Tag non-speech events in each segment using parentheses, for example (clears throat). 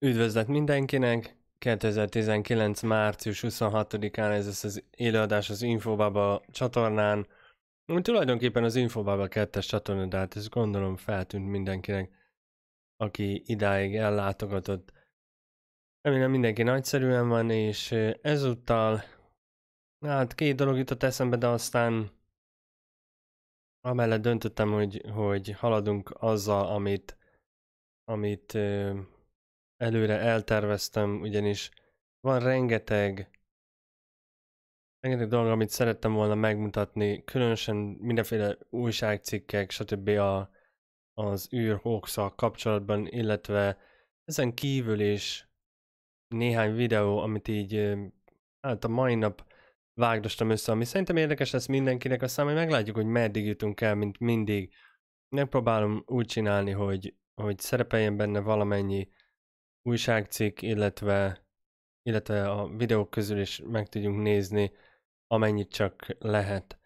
Üdvözlet mindenkinek! 2019. március 26-án ez lesz az élőadás az Infobaba csatornán, ami tulajdonképpen az Infobaba 2-es csatorna, de hát ez gondolom feltűnt mindenkinek, aki idáig ellátogatott. Remélem mindenki nagyszerűen van, és ezúttal hát két dolog jutott eszembe, de aztán amellett döntöttem, hogy, hogy haladunk azzal, amit, amit előre elterveztem, ugyanis van rengeteg rengeteg dolog, amit szerettem volna megmutatni, különösen mindenféle újságcikkek, stb. A, az űr kapcsolatban, illetve ezen kívül is néhány videó, amit így hát a mai nap vágdostam össze, ami szerintem érdekes lesz mindenkinek, szám, hogy meglátjuk, hogy meddig jutunk el, mint mindig. Megpróbálom úgy csinálni, hogy, hogy szerepeljen benne valamennyi újságcikk, illetve, illetve a videók közül is meg tudjunk nézni, amennyit csak lehet.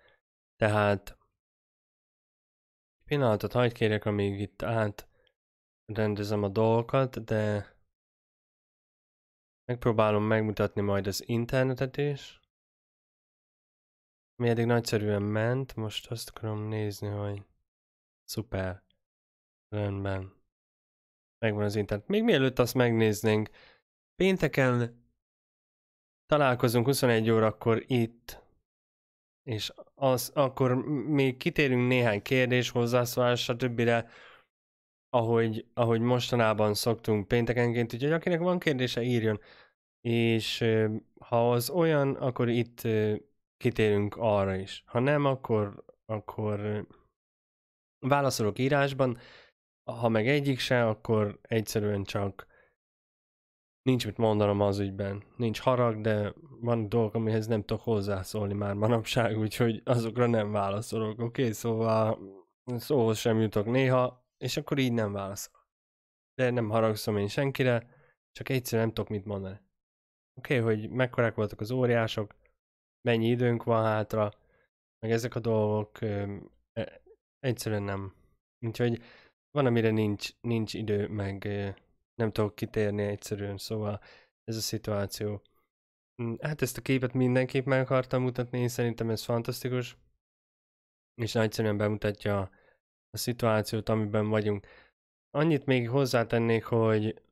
Tehát pillanatot hagyd kérjek, amíg itt át rendezem a dolgokat, de megpróbálom megmutatni majd az internetet is. Mi eddig nagyszerűen ment, most azt akarom nézni, hogy szuper. Rendben megvan az internet. Még mielőtt azt megnéznénk, pénteken találkozunk 21 órakor itt, és az, akkor még kitérünk néhány kérdés, hozzászólás, stb. Ahogy, ahogy mostanában szoktunk péntekenként, úgyhogy akinek van kérdése, írjon. És ha az olyan, akkor itt kitérünk arra is. Ha nem, akkor, akkor válaszolok írásban ha meg egyik se, akkor egyszerűen csak nincs mit mondanom az ügyben. Nincs harag, de van dolgok, amihez nem tudok hozzászólni már manapság, úgyhogy azokra nem válaszolok, oké? Okay? Szóval szóhoz sem jutok néha, és akkor így nem válaszolok. De nem haragszom én senkire, csak egyszerűen nem tudok mit mondani. Oké, okay, hogy mekkorák voltak az óriások, mennyi időnk van hátra, meg ezek a dolgok e, egyszerűen nem. Úgyhogy van, amire nincs, nincs idő, meg nem tudok kitérni egyszerűen, szóval ez a szituáció. Mm, hát ezt a képet mindenképp meg akartam mutatni, én szerintem ez fantasztikus, és nagyszerűen bemutatja a, a szituációt, amiben vagyunk. Annyit még hozzátennék, hogy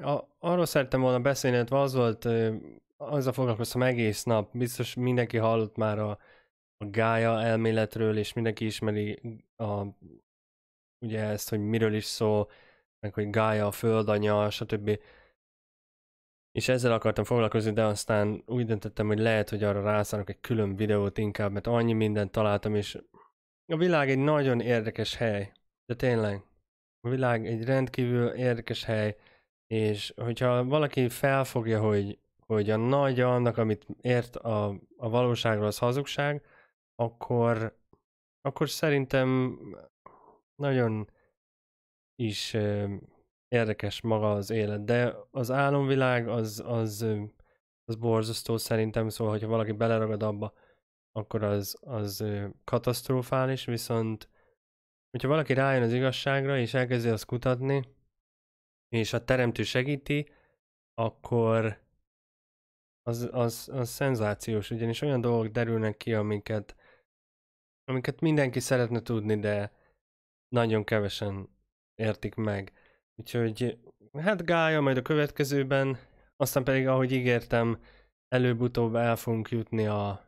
a, arról szerettem volna beszélni, hogy az volt, azzal foglalkoztam egész nap, biztos mindenki hallott már a, a gája elméletről, és mindenki ismeri a ugye ezt, hogy miről is szól, meg hogy Gája, a földanya, stb. És ezzel akartam foglalkozni, de aztán úgy döntöttem, hogy lehet, hogy arra rászánok egy külön videót inkább, mert annyi mindent találtam, és a világ egy nagyon érdekes hely. De tényleg, a világ egy rendkívül érdekes hely, és hogyha valaki felfogja, hogy, hogy a nagy annak, amit ért a, a valóságról, az hazugság, akkor, akkor szerintem nagyon is érdekes maga az élet, de az álomvilág az, az, az borzasztó szerintem, szóval, hogyha valaki beleragad abba, akkor az, az katasztrofális, viszont hogyha valaki rájön az igazságra, és elkezdi azt kutatni, és a teremtő segíti, akkor az, az, az szenzációs, ugyanis olyan dolgok derülnek ki, amiket, amiket mindenki szeretne tudni, de nagyon kevesen értik meg. Úgyhogy hát gája majd a következőben, aztán pedig ahogy ígértem, előbb-utóbb el fogunk jutni a...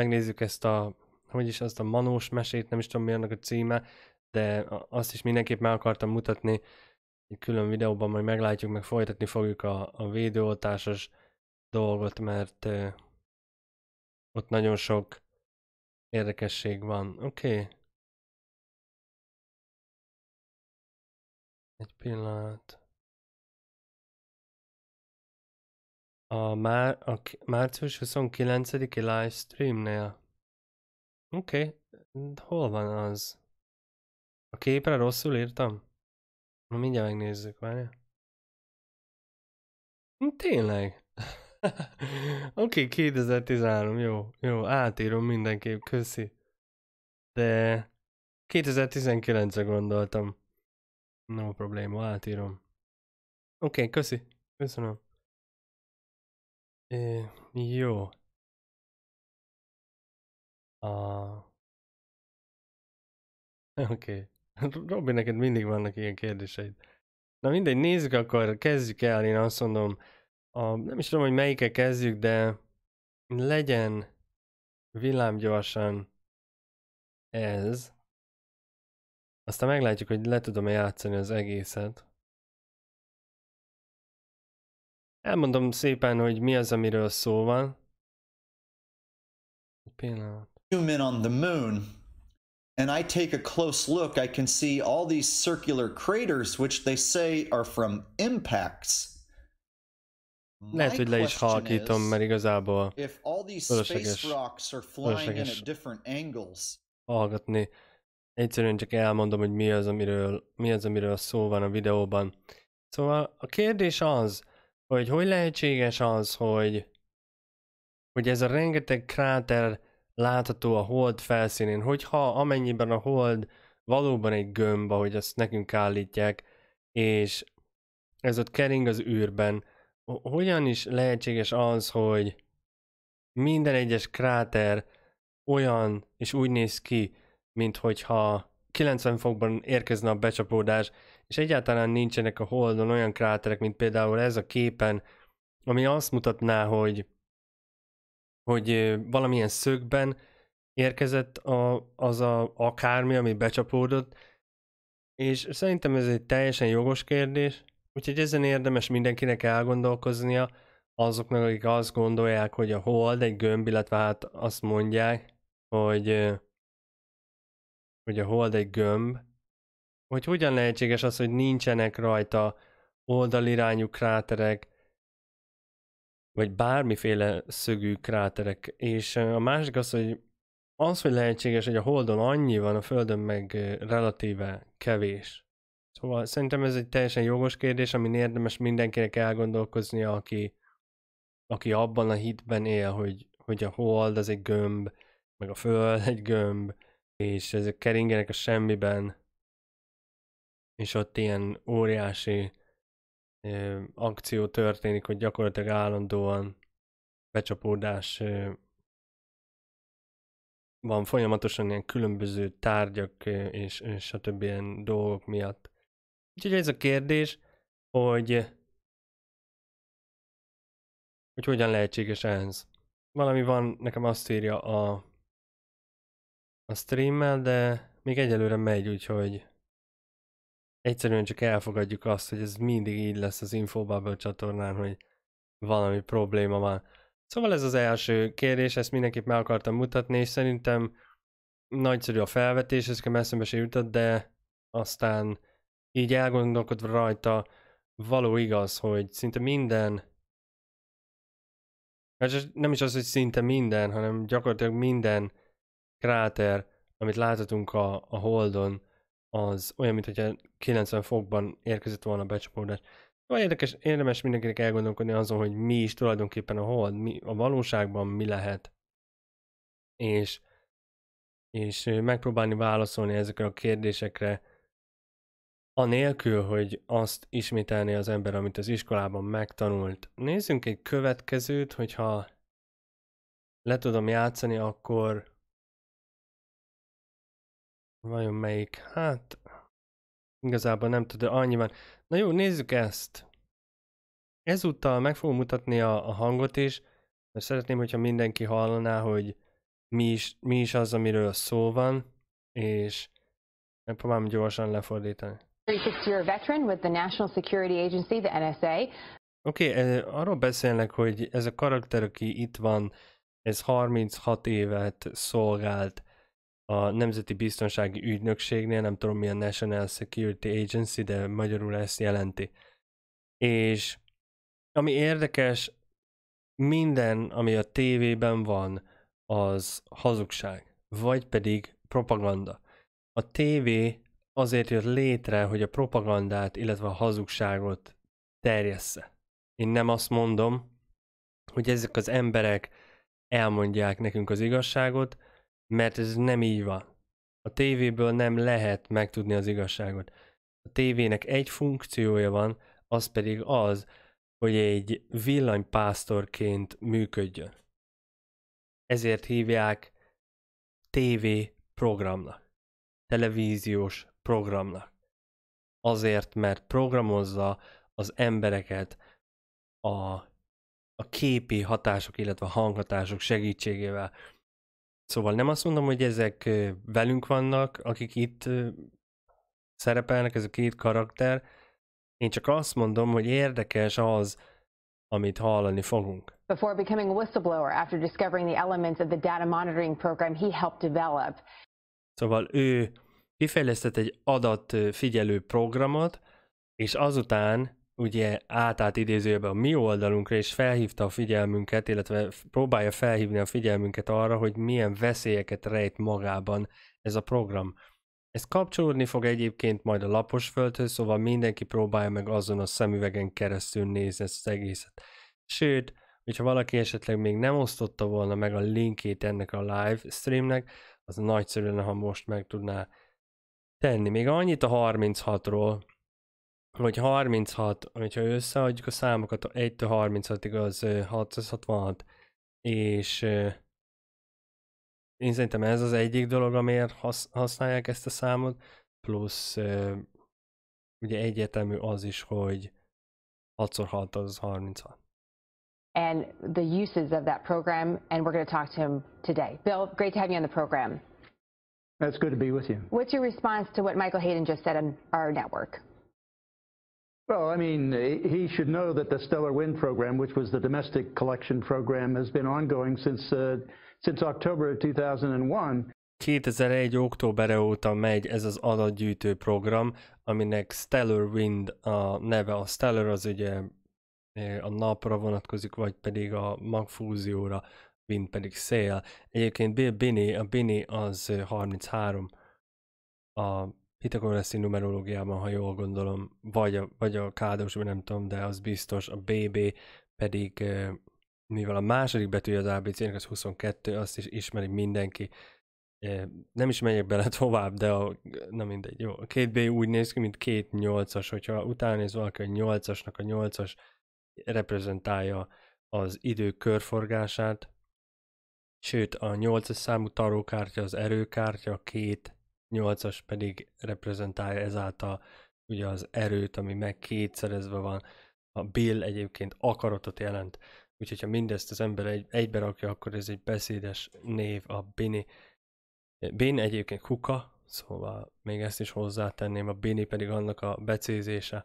Megnézzük ezt a... Hogy is azt a manós mesét, nem is tudom mi annak a címe, de azt is mindenképp meg akartam mutatni. Egy külön videóban majd meglátjuk, meg folytatni fogjuk a, a védőoltásos dolgot, mert ott nagyon sok érdekesség van. Oké, okay. Egy pillanat. A, már, a március 29-i livestreamnél. Oké, okay. hol van az? A képre rosszul írtam? Na mindjárt megnézzük, várjál. Hm, tényleg? (laughs) Oké, okay, 2013, jó, jó, átírom mindenképp, köszi. De 2019-re gondoltam. No probléma, átírom. Oké, okay, köszi. Köszönöm. É, jó. A... Oké. Okay. Robi, neked mindig vannak ilyen kérdéseid. Na mindegy, nézzük akkor, kezdjük el, én azt mondom. A, nem is tudom, hogy melyikkel kezdjük, de legyen villámgyorsan ez. Aztán meglátjuk, hogy le tudom-e játszani az egészet. Elmondom szépen, hogy mi az, amiről szó van. Pillanat. Human on the moon. and I take a close look, I can see all these circular craters, which they say are from impacts. My Lehet, hogy le is halkítom, mert igazából if all these space rocks are flying in at different angles, hallgatni. Egyszerűen csak elmondom, hogy mi az, amiről, mi az, amiről szó van a videóban. Szóval a kérdés az, hogy hogy lehetséges az, hogy, hogy ez a rengeteg kráter látható a hold felszínén, hogyha amennyiben a hold valóban egy gömb, ahogy azt nekünk állítják, és ez ott kering az űrben, hogyan is lehetséges az, hogy minden egyes kráter olyan és úgy néz ki, mint hogyha 90 fokban érkezne a becsapódás, és egyáltalán nincsenek a Holdon olyan kráterek, mint például ez a képen, ami azt mutatná, hogy, hogy valamilyen szögben érkezett a, az a akármi, ami becsapódott, és szerintem ez egy teljesen jogos kérdés, úgyhogy ezen érdemes mindenkinek elgondolkoznia, azoknak, akik azt gondolják, hogy a hold egy gömb, illetve hát azt mondják, hogy hogy a hold egy gömb, hogy hogyan lehetséges az, hogy nincsenek rajta oldalirányú kráterek, vagy bármiféle szögű kráterek. És a másik az, hogy az, hogy lehetséges, hogy a Holdon annyi van, a Földön meg relatíve kevés. Szóval szerintem ez egy teljesen jogos kérdés, amin érdemes mindenkinek elgondolkozni, aki, aki abban a hitben él, hogy, hogy a Hold az egy gömb, meg a Föld egy gömb, és ezek keringenek a semmiben, és ott ilyen óriási ö, akció történik, hogy gyakorlatilag állandóan becsapódás ö, van folyamatosan ilyen különböző tárgyak ö, és, és stb. ilyen dolgok miatt. Úgyhogy ez a kérdés, hogy hogy hogyan lehetséges ez. Valami van, nekem azt írja a a streammel, de még egyelőre megy, úgyhogy egyszerűen csak elfogadjuk azt, hogy ez mindig így lesz az Infobubble csatornán, hogy valami probléma van. Szóval ez az első kérdés, ezt mindenképp meg akartam mutatni, és szerintem nagyszerű a felvetés, ez kell eszembe se jutott, de aztán így elgondolkodva rajta való igaz, hogy szinte minden hát nem is az, hogy szinte minden, hanem gyakorlatilag minden kráter, amit láthatunk a, a Holdon, az olyan, mintha 90 fokban érkezett volna a becsapódás. Vagy szóval érdekes, érdemes mindenkinek elgondolkodni azon, hogy mi is tulajdonképpen a hold, mi, a valóságban mi lehet, és, és megpróbálni válaszolni ezekre a kérdésekre, anélkül, hogy azt ismételni az ember, amit az iskolában megtanult. Nézzünk egy következőt, hogyha le tudom játszani, akkor Vajon melyik? Hát, igazából nem tudom, annyi van. Na jó, nézzük ezt. Ezúttal meg fogom mutatni a, a hangot is, mert szeretném, hogyha mindenki hallaná, hogy mi is, mi is az, amiről szó van, és megpróbálom gyorsan lefordítani. 36-year veteran with the National Security Agency, the NSA. Oké, okay, eh, arról beszélnek, hogy ez a karakter, aki itt van, ez 36 évet szolgált a Nemzeti Biztonsági Ügynökségnél, nem tudom milyen National Security Agency, de magyarul ezt jelenti. És ami érdekes, minden, ami a tévében van, az hazugság, vagy pedig propaganda. A tévé azért jött létre, hogy a propagandát, illetve a hazugságot terjessze. Én nem azt mondom, hogy ezek az emberek elmondják nekünk az igazságot, mert ez nem így van. A tévéből nem lehet megtudni az igazságot. A tévének egy funkciója van, az pedig az, hogy egy villanypásztorként működjön. Ezért hívják TV programnak, televíziós programnak. Azért, mert programozza az embereket a, a képi hatások, illetve a hanghatások segítségével. Szóval nem azt mondom, hogy ezek velünk vannak, akik itt szerepelnek, ez a két karakter. Én csak azt mondom, hogy érdekes az, amit hallani fogunk. Before becoming a whistleblower, after discovering the elements of the data monitoring program he helped develop. Szóval ő kifejlesztett egy adatfigyelő programot, és azután ugye átállt idézőjebe a mi oldalunkra, és felhívta a figyelmünket, illetve próbálja felhívni a figyelmünket arra, hogy milyen veszélyeket rejt magában ez a program. Ez kapcsolódni fog egyébként majd a lapos földhöz, szóval mindenki próbálja meg azon a szemüvegen keresztül nézni ezt az egészet. Sőt, hogyha valaki esetleg még nem osztotta volna meg a linkét ennek a live streamnek, az nagyszerűen, ha most meg tudná tenni. Még annyit a 36-ról, hogy 36, hogyha összeadjuk a számokat 1-től 36-ig az 666, és én szerintem ez az egyik dolog, amiért használják ezt a számot, plusz ugye egyetemű az is, hogy 6x6 az 36. and the uses of that program, and we're going to talk to him today. Bill, great to have you on the program. It's good to be with you. What's your response to what Michael Hayden just said on our network? Well, I mean, he should know that the Stellar Wind program, which was the domestic collection program, has been ongoing since, uh, since October of 2001. 2001. októbere óta megy ez az adatgyűjtő program, aminek Stellar Wind a neve. A Stellar az ugye e, a napra vonatkozik, vagy pedig a magfúzióra, Wind pedig szél. Egyébként Bill Binney, a Bini az 33 a itt akkor lesz egy numerológiában, ha jól gondolom, vagy a, vagy a kádos, vagy nem tudom, de az biztos, a BB pedig, mivel a második betűje az ABC-nek, az 22, azt is ismeri mindenki. Nem is menjek bele (laughs) tovább, de a, na mindegy, jó. A két B úgy néz ki, mint két nyolcas, hogyha utána néz valaki a nyolcasnak, a nyolcas reprezentálja az idő körforgását, sőt a nyolcas számú tarókártya az erőkártya, a két 8-as pedig reprezentálja ezáltal ugye az erőt, ami meg kétszerezve van. A Bill egyébként akaratot jelent, úgyhogy ha mindezt az ember egy, egybe rakja, akkor ez egy beszédes név, a Bini. Bin egyébként kuka, szóval még ezt is hozzátenném, a Bini pedig annak a becézése.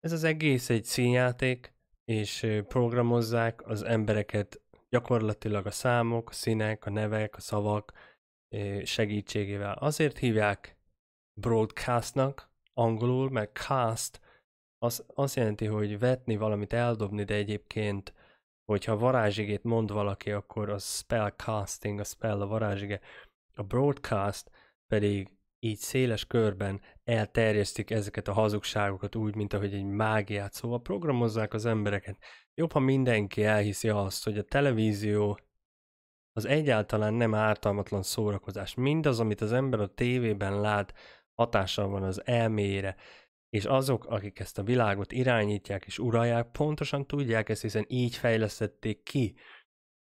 Ez az egész egy színjáték, és programozzák az embereket gyakorlatilag a számok, a színek, a nevek, a szavak, segítségével. Azért hívják broadcastnak angolul, mert cast az azt jelenti, hogy vetni valamit, eldobni, de egyébként hogyha varázsigét mond valaki, akkor a spell casting, a spell a varázsige. A broadcast pedig így széles körben elterjesztik ezeket a hazugságokat úgy, mint ahogy egy mágiát, szóval programozzák az embereket. Jobb, ha mindenki elhiszi azt, hogy a televízió az egyáltalán nem ártalmatlan szórakozás. Mindaz, amit az ember a tévében lát, hatással van az elmére, és azok, akik ezt a világot irányítják és uralják, pontosan tudják ezt, hiszen így fejlesztették ki,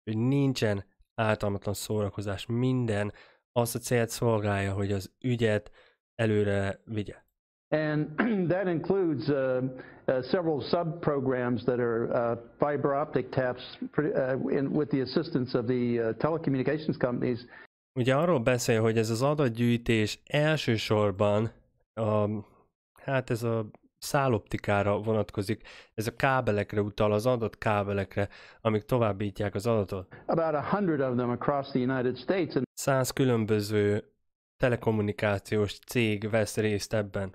hogy nincsen ártalmatlan szórakozás, minden azt a célt szolgálja, hogy az ügyet előre vigye. And (clears throat) that includes uh, uh, several sub-programs that are uh, fiber optic taps uh, in, with the assistance of the uh, telecommunications companies. Ugye arról beszél, hogy ez az adatgyűjtés elsősorban a, um, hát ez a száloptikára vonatkozik, ez a kábelekre utal, az adott kábelekre, amik továbbítják az adatot. About a hundred of them across the United States. Száz különböző telekommunikációs cég vesz részt ebben.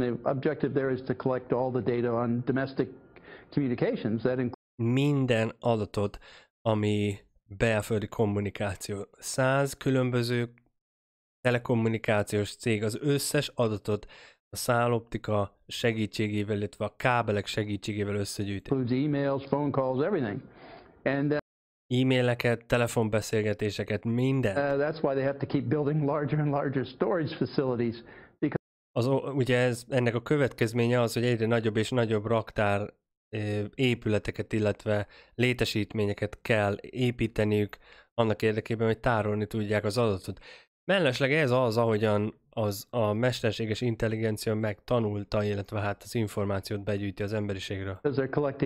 The objective there is to collect all the data on domestic communications that include minden adatot, ami belföldi kommunikáció. Száz különböző telekommunikációs cég az összes adatot a száloptika segítségével, illetve a kábelek segítségével összegyűjti. Emails, phone calls, everything. And, uh, e-maileket, telefonbeszélgetéseket, minden. Uh, that's why they have to keep building (laughs) larger and larger storage facilities az, ugye ez, ennek a következménye az, hogy egyre nagyobb és nagyobb raktár épületeket, illetve létesítményeket kell építeniük annak érdekében, hogy tárolni tudják az adatot. Mellesleg ez az, ahogyan az a mesterséges intelligencia megtanulta, illetve hát az információt begyűjti az emberiségről.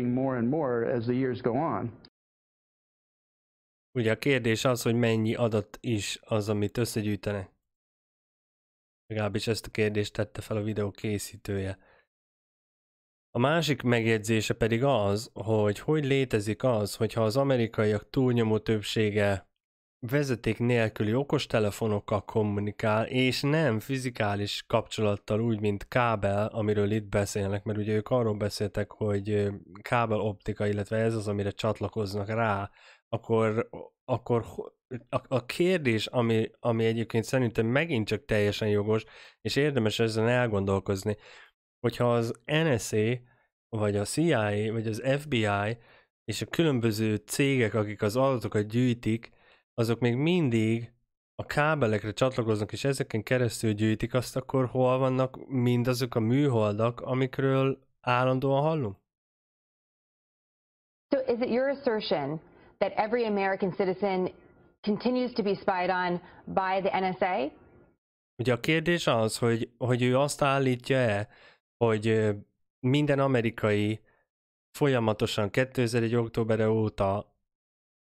More and more as the years go on. Ugye a kérdés az, hogy mennyi adat is az, amit összegyűjtenek. Legalábbis ezt a kérdést tette fel a videó készítője. A másik megjegyzése pedig az, hogy hogy létezik az, hogyha az amerikaiak túlnyomó többsége vezeték nélküli okostelefonokkal kommunikál, és nem fizikális kapcsolattal úgy, mint kábel, amiről itt beszélnek, mert ugye ők arról beszéltek, hogy kábel optika, illetve ez az, amire csatlakoznak rá, akkor akkor a, a kérdés, ami, ami egyébként szerintem megint csak teljesen jogos, és érdemes ezen elgondolkozni, hogyha az NSA, vagy a CIA, vagy az FBI, és a különböző cégek, akik az adatokat gyűjtik, azok még mindig a kábelekre csatlakoznak, és ezeken keresztül gyűjtik azt, akkor hol vannak mindazok a műholdak, amikről állandóan hallunk? So is it your assertion that every American citizen continues to be spied on by the NSA? Ugye a kérdés az, hogy, hogy ő azt állítja-e, hogy minden amerikai folyamatosan 2001. október óta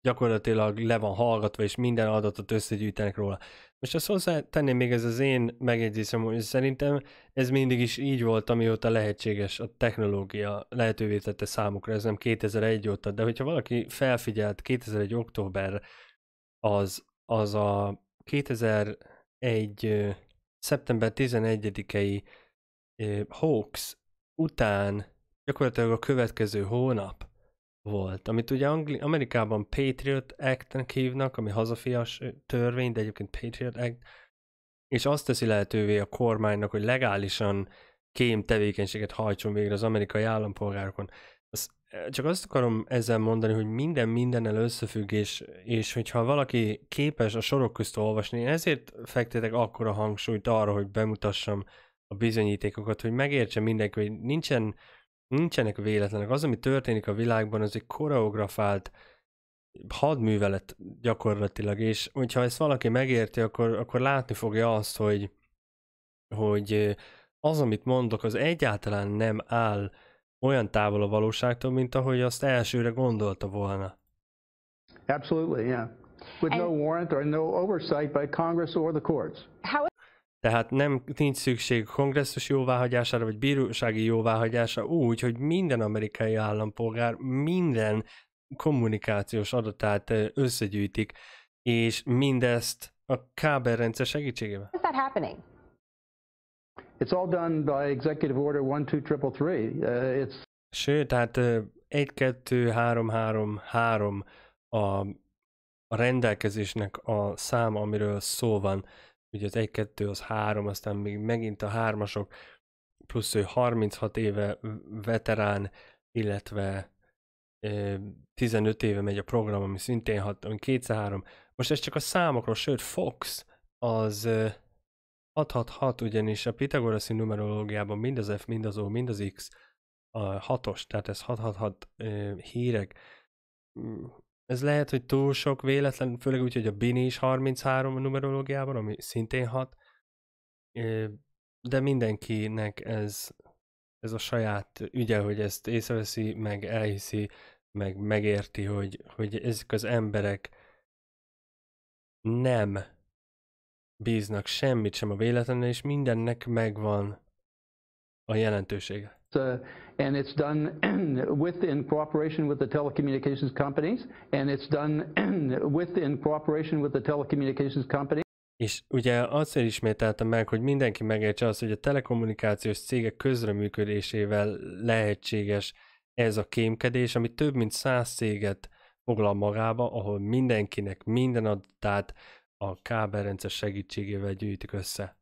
gyakorlatilag le van hallgatva, és minden adatot összegyűjtenek róla. Most azt hozzá tenném még ez az én megjegyzésem, hogy szerintem ez mindig is így volt, amióta lehetséges a technológia lehetővé tette számukra, ez nem 2001 óta, de hogyha valaki felfigyelt 2001 október az, az a 2001 szeptember 11-i hoax után gyakorlatilag a következő hónap volt, amit ugye Angli- Amerikában Patriot Act-nek hívnak, ami hazafias törvény, de egyébként Patriot Act, és azt teszi lehetővé a kormánynak, hogy legálisan kém tevékenységet hajtson végre az amerikai állampolgárokon. Az, csak azt akarom ezzel mondani, hogy minden mindennel összefügg, és, és hogyha valaki képes a sorok közt olvasni, én ezért fektetek akkora hangsúlyt arra, hogy bemutassam a bizonyítékokat, hogy megértse mindenki, hogy nincsen nincsenek véletlenek. Az, ami történik a világban, az egy koreografált hadművelet gyakorlatilag, és hogyha ezt valaki megérti, akkor, akkor látni fogja azt, hogy, hogy az, amit mondok, az egyáltalán nem áll olyan távol a valóságtól, mint ahogy azt elsőre gondolta volna. Absolutely, yeah. With no warrant or no oversight by Congress or the courts. Tehát nem, nincs szükség kongresszus jóváhagyására, vagy bírósági jóváhagyása úgy, hogy minden amerikai állampolgár minden kommunikációs adatát összegyűjtik, és mindezt a kábelrendszer segítségével. Is that happening? It's all done by Executive Order 1233. Uh, it's... Sőt, tehát 1-2-3-3-3 a, a rendelkezésnek a száma, amiről szó van ugye az 1-2 az 3, aztán még megint a hármasok, plusz ő 36 éve veterán, illetve 15 éve megy a program, ami szintén 6, 203. Most ez csak a számokról, sőt Fox az 666, ugyanis a pitagoraszi numerológiában mind az F, mind az O, mind az X a 6-os, tehát ez 666 hírek mm, ez lehet, hogy túl sok véletlen, főleg úgy, hogy a Bini is 33 a numerológiában, ami szintén hat, de mindenkinek ez, ez a saját ügye, hogy ezt észreveszi, meg elhiszi, meg megérti, hogy, hogy ezek az emberek nem bíznak semmit sem a véletlenül, és mindennek megvan a jelentősége. Uh, and it's done (clears throat) with in cooperation with the telecommunications companies, and it's done (clears throat) with in cooperation with the telecommunications companies. És ugye azért ismételtem meg, hogy mindenki megértse azt, hogy a telekommunikációs cégek közreműködésével lehetséges ez a kémkedés, ami több mint száz céget foglal magába, ahol mindenkinek minden adatát a kábelrendszer segítségével gyűjtik össze.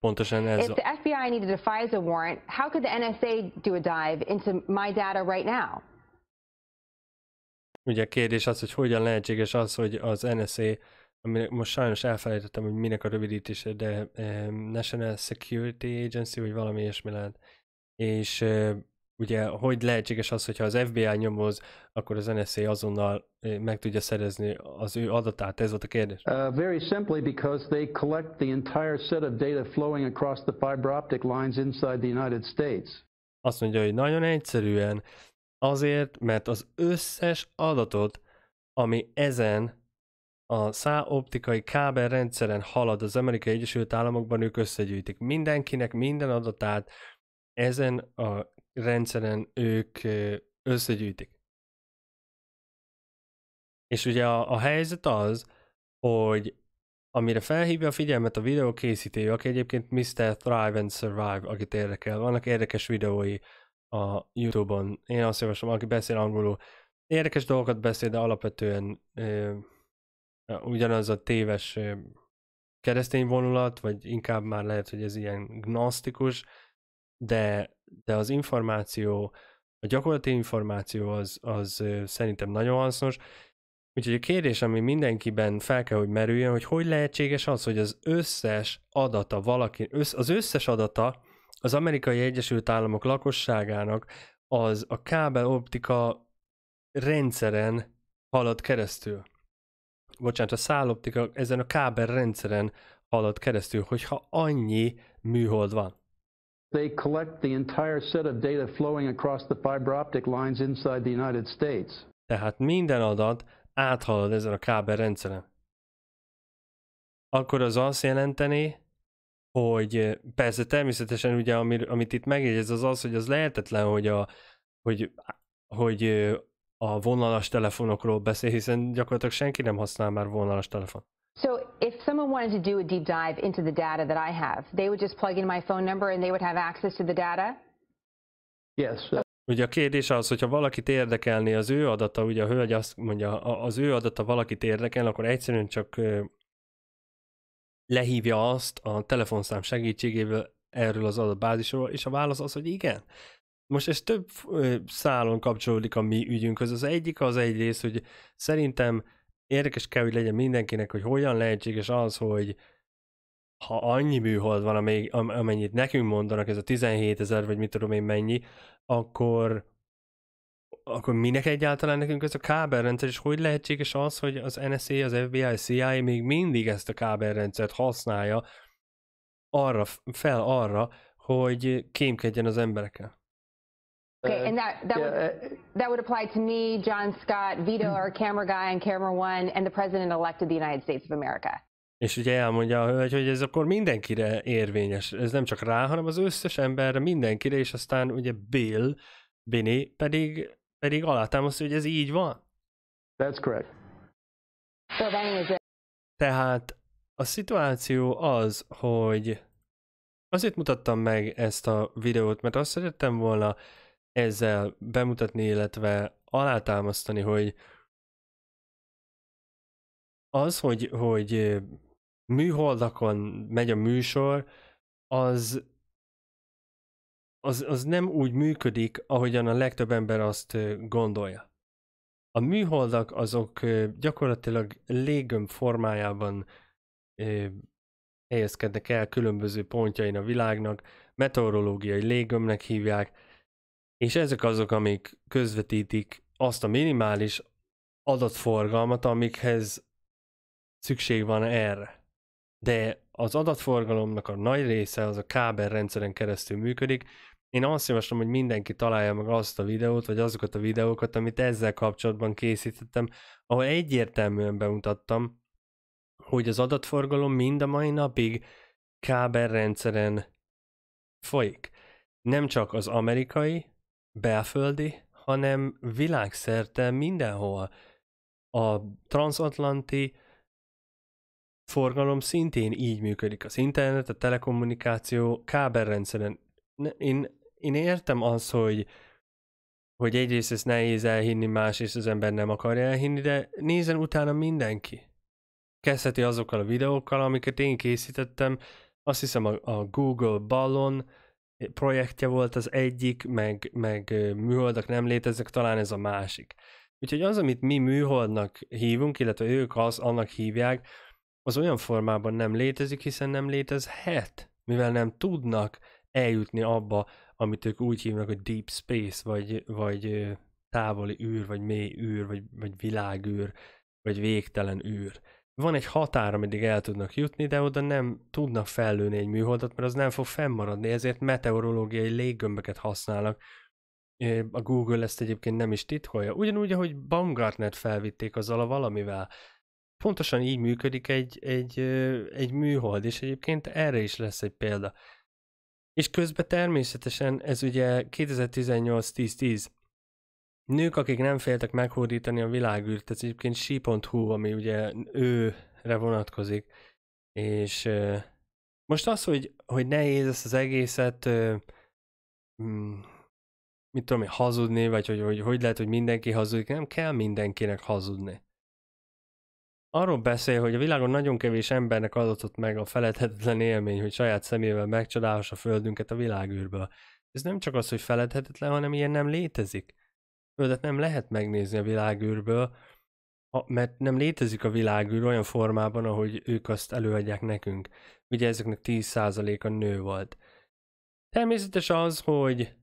Pontosan ez. If the FBI needed a FISA warrant, how could the NSA do a dive into my data right now? Ugye a kérdés az, hogy hogyan lehetséges az, hogy az NSA, ami most sajnos elfelejtettem, hogy minek a rövidítése, de eh, National Security Agency, vagy valami ilyesmi lehet, és eh, ugye hogy lehetséges az, hogyha az FBI nyomoz, akkor az NSA azonnal meg tudja szerezni az ő adatát? Ez volt a kérdés. Uh, very simply because they collect the entire set of data flowing across the fiber optic lines inside the United States. Azt mondja, hogy nagyon egyszerűen azért, mert az összes adatot, ami ezen a kábel rendszeren halad az Amerikai Egyesült Államokban, ők összegyűjtik mindenkinek minden adatát, ezen a rendszeren ők összegyűjtik. És ugye a, a helyzet az, hogy amire felhívja a figyelmet a videó készítője, aki egyébként Mr. Thrive and Survive, akit érdekel, vannak érdekes videói a Youtube-on, én azt javaslom, aki beszél angolul, érdekes dolgokat beszél, de alapvetően ö, ugyanaz a téves ö, keresztény vonulat, vagy inkább már lehet, hogy ez ilyen gnosztikus, de, de az információ, a gyakorlati információ az, az szerintem nagyon hasznos, Úgyhogy a kérdés, ami mindenkiben fel kell, hogy merüljön, hogy hogy lehetséges az, hogy az összes adata valaki, össz, az összes adata az amerikai Egyesült Államok lakosságának az a kábeloptika rendszeren halad keresztül. Bocsánat, a száloptika ezen a kábel rendszeren halad keresztül, hogyha annyi műhold van. They collect the entire set of data flowing across the fiber optic lines inside the United States. Tehát minden adat áthalad ezen a rendszeren. Akkor az azt jelenteni, hogy eh, persze természetesen ugye, amit, amit itt megjegyez, az az, hogy az lehetetlen, hogy a, hogy, hogy eh, a vonalas telefonokról beszél, hiszen gyakorlatilag senki nem használ már vonalas telefon. So if someone wanted to do a deep dive into the data that I have, they would just plug in my phone number and they would have access to the data? Yes. Oh. Ugye a kérdés az, hogyha valakit érdekelni az ő adata, ugye a hölgy azt mondja, az ő adata valakit érdekel, akkor egyszerűen csak lehívja azt a telefonszám segítségével erről az adatbázisról, és a válasz az, hogy igen. Most ez több szálon kapcsolódik a mi ügyünkhöz. Az egyik az egyrészt, hogy szerintem érdekes kell, hogy legyen mindenkinek, hogy hogyan lehetséges az, hogy ha annyi műhold van, amely, amennyit nekünk mondanak, ez a 17 ezer, vagy mit tudom én mennyi, akkor akkor minek egyáltalán nekünk ez a kábelrendszer, és hogy lehetséges az, hogy az NSA, az FBI, CIA még mindig ezt a kábelrendszert használja arra, fel arra, hogy kémkedjen az emberekkel? Okay, uh, and that that, yeah, would, uh, that would apply to me, John Scott, Vito, hmm. our camera guy and camera one, and the president elect of the United States of America. És ugye elmondja a hölgy, hogy ez akkor mindenkire érvényes. Ez nem csak rá, hanem az összes emberre, mindenkire, és aztán ugye Bill, Bini pedig, pedig alátámasztja, hogy ez így van. That's correct. So then is it... Tehát a szituáció az, hogy azért mutattam meg ezt a videót, mert azt szerettem volna ezzel bemutatni, illetve alátámasztani, hogy az, hogy, hogy műholdakon megy a műsor, az, az, az nem úgy működik, ahogyan a legtöbb ember azt gondolja. A műholdak azok gyakorlatilag légöm formájában helyezkednek el különböző pontjain a világnak, meteorológiai légömnek hívják, és ezek azok, amik közvetítik azt a minimális adatforgalmat, amikhez szükség van erre. De az adatforgalomnak a nagy része az a kábelrendszeren keresztül működik. Én azt javaslom, hogy mindenki találja meg azt a videót, vagy azokat a videókat, amit ezzel kapcsolatban készítettem, ahol egyértelműen bemutattam, hogy az adatforgalom mind a mai napig kábelrendszeren folyik. Nem csak az amerikai, belföldi, hanem világszerte mindenhol. A transatlanti forgalom szintén így működik. Az internet, a telekommunikáció, kábelrendszeren. Én, én értem azt, hogy hogy egyrészt ezt nehéz elhinni, másrészt az ember nem akarja elhinni, de nézen utána mindenki. Kezdheti azokkal a videókkal, amiket én készítettem, azt hiszem a, a Google Ballon projektje volt az egyik, meg, meg műholdak nem léteznek, talán ez a másik. Úgyhogy az, amit mi műholdnak hívunk, illetve ők az, annak hívják, az olyan formában nem létezik, hiszen nem létezhet, mivel nem tudnak eljutni abba, amit ők úgy hívnak, hogy deep space, vagy, vagy távoli űr, vagy mély űr, vagy, vagy világűr, vagy végtelen űr van egy határ, ameddig el tudnak jutni, de oda nem tudnak fellőni egy műholdat, mert az nem fog fennmaradni, ezért meteorológiai léggömböket használnak. A Google ezt egyébként nem is titkolja. Ugyanúgy, ahogy Baumgartnet felvitték azzal a valamivel. Pontosan így működik egy, egy, egy műhold, és egyébként erre is lesz egy példa. És közben természetesen ez ugye 2018-10-10, Nők, akik nem féltek meghódítani a világűrt, ez egyébként sí.hu, ami ugye őre vonatkozik, és most az, hogy, hogy nehéz ezt az egészet mm, mit tudom én, hazudni, vagy hogy, hogy hogy lehet, hogy mindenki hazudik, nem kell mindenkinek hazudni. Arról beszél, hogy a világon nagyon kevés embernek adott meg a feledhetetlen élmény, hogy saját szemével megcsodálhassa a földünket a világűrből. Ez nem csak az, hogy feledhetetlen, hanem ilyen nem létezik. Földet nem lehet megnézni a világűrből, mert nem létezik a világűr olyan formában, ahogy ők azt előadják nekünk. Ugye ezeknek 10%-a nő volt. Természetes az, hogy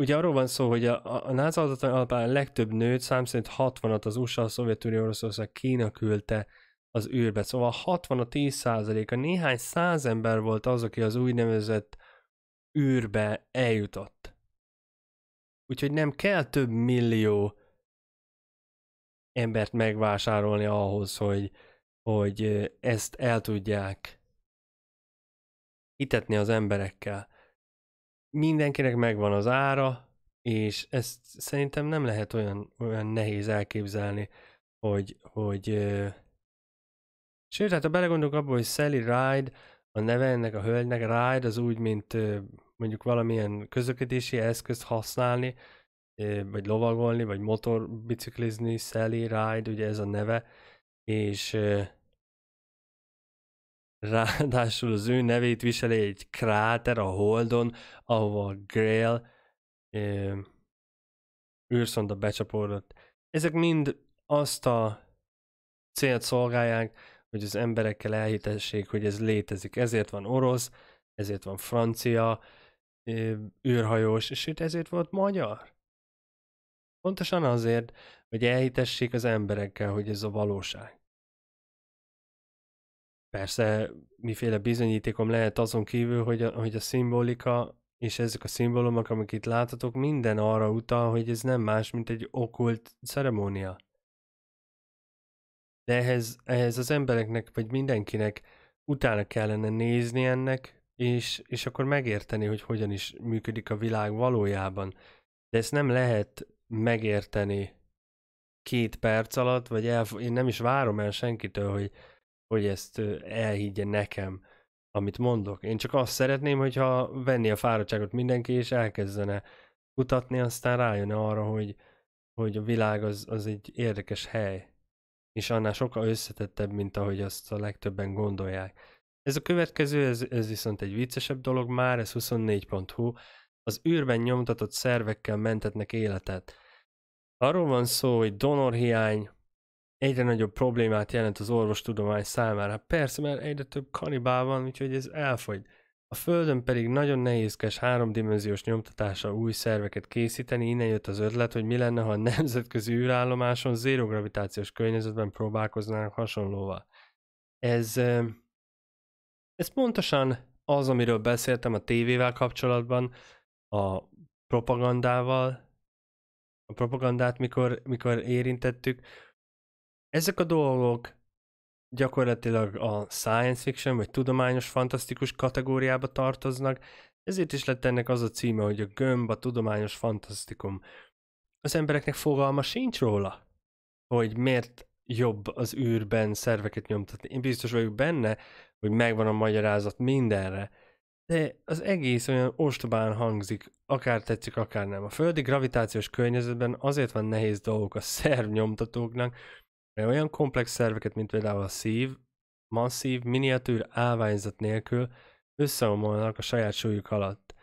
Ugye arról van szó, hogy a, a NASA adatai alapján a legtöbb nőt, szám szerint 60-at az USA, a Szovjetunió, Oroszország, Kína küldte az űrbe. Szóval 60 a 10 százaléka, néhány száz ember volt az, aki az úgynevezett űrbe eljutott. Úgyhogy nem kell több millió embert megvásárolni ahhoz, hogy, hogy ezt el tudják hitetni az emberekkel. Mindenkinek megvan az ára, és ezt szerintem nem lehet olyan, olyan nehéz elképzelni, hogy, hogy sőt, hát ha belegondolok abba, hogy Sally Ride, a neve ennek a hölgynek, Ride az úgy, mint mondjuk valamilyen közlekedési eszközt használni, vagy lovagolni, vagy motorbiciklizni, Sally Ride, ugye ez a neve, és ráadásul az ő nevét viseli egy kráter a Holdon, ahova Grail űrszonda becsapódott. Ezek mind azt a célt szolgálják, hogy az emberekkel elhitessék, hogy ez létezik. Ezért van orosz, ezért van francia, űrhajós, sőt ezért volt magyar. Pontosan azért, hogy elhitessék az emberekkel, hogy ez a valóság. Persze miféle bizonyítékom lehet azon kívül, hogy a, hogy a szimbolika és ezek a szimbólumok, amik itt láthatok, minden arra utal, hogy ez nem más, mint egy okult ceremónia. De ehhez, ehhez az embereknek, vagy mindenkinek utána kellene nézni ennek, és, és akkor megérteni, hogy hogyan is működik a világ valójában. De ezt nem lehet megérteni két perc alatt, vagy el, én nem is várom el senkitől, hogy, hogy ezt elhiggye nekem, amit mondok. Én csak azt szeretném, hogyha venni a fáradtságot mindenki, és elkezdene kutatni, aztán rájön arra, hogy, hogy a világ az, az egy érdekes hely, és annál sokkal összetettebb, mint ahogy azt a legtöbben gondolják. Ez a következő, ez, ez viszont egy viccesebb dolog már, ez 24.hu. Az űrben nyomtatott szervekkel mentetnek életet. Arról van szó, hogy donorhiány egyre nagyobb problémát jelent az orvostudomány számára. Persze, mert egyre több kanibál van, úgyhogy ez elfogy. A Földön pedig nagyon nehézkes háromdimenziós nyomtatása új szerveket készíteni, innen jött az ötlet, hogy mi lenne, ha a nemzetközi űrállomáson zérogravitációs környezetben próbálkoznának hasonlóval. Ez ez pontosan az, amiről beszéltem a tévével kapcsolatban, a propagandával, a propagandát, mikor, mikor érintettük. Ezek a dolgok gyakorlatilag a science fiction vagy tudományos fantasztikus kategóriába tartoznak, ezért is lett ennek az a címe, hogy a gömb a tudományos fantasztikum. Az embereknek fogalma sincs róla, hogy miért jobb az űrben szerveket nyomtatni. Én biztos vagyok benne, hogy megvan a magyarázat mindenre, de az egész olyan ostobán hangzik, akár tetszik, akár nem. A földi gravitációs környezetben azért van nehéz dolgok a szerv nyomtatóknak, mert olyan komplex szerveket, mint például a szív, masszív, miniatűr állványzat nélkül összeomolnak a saját súlyuk alatt,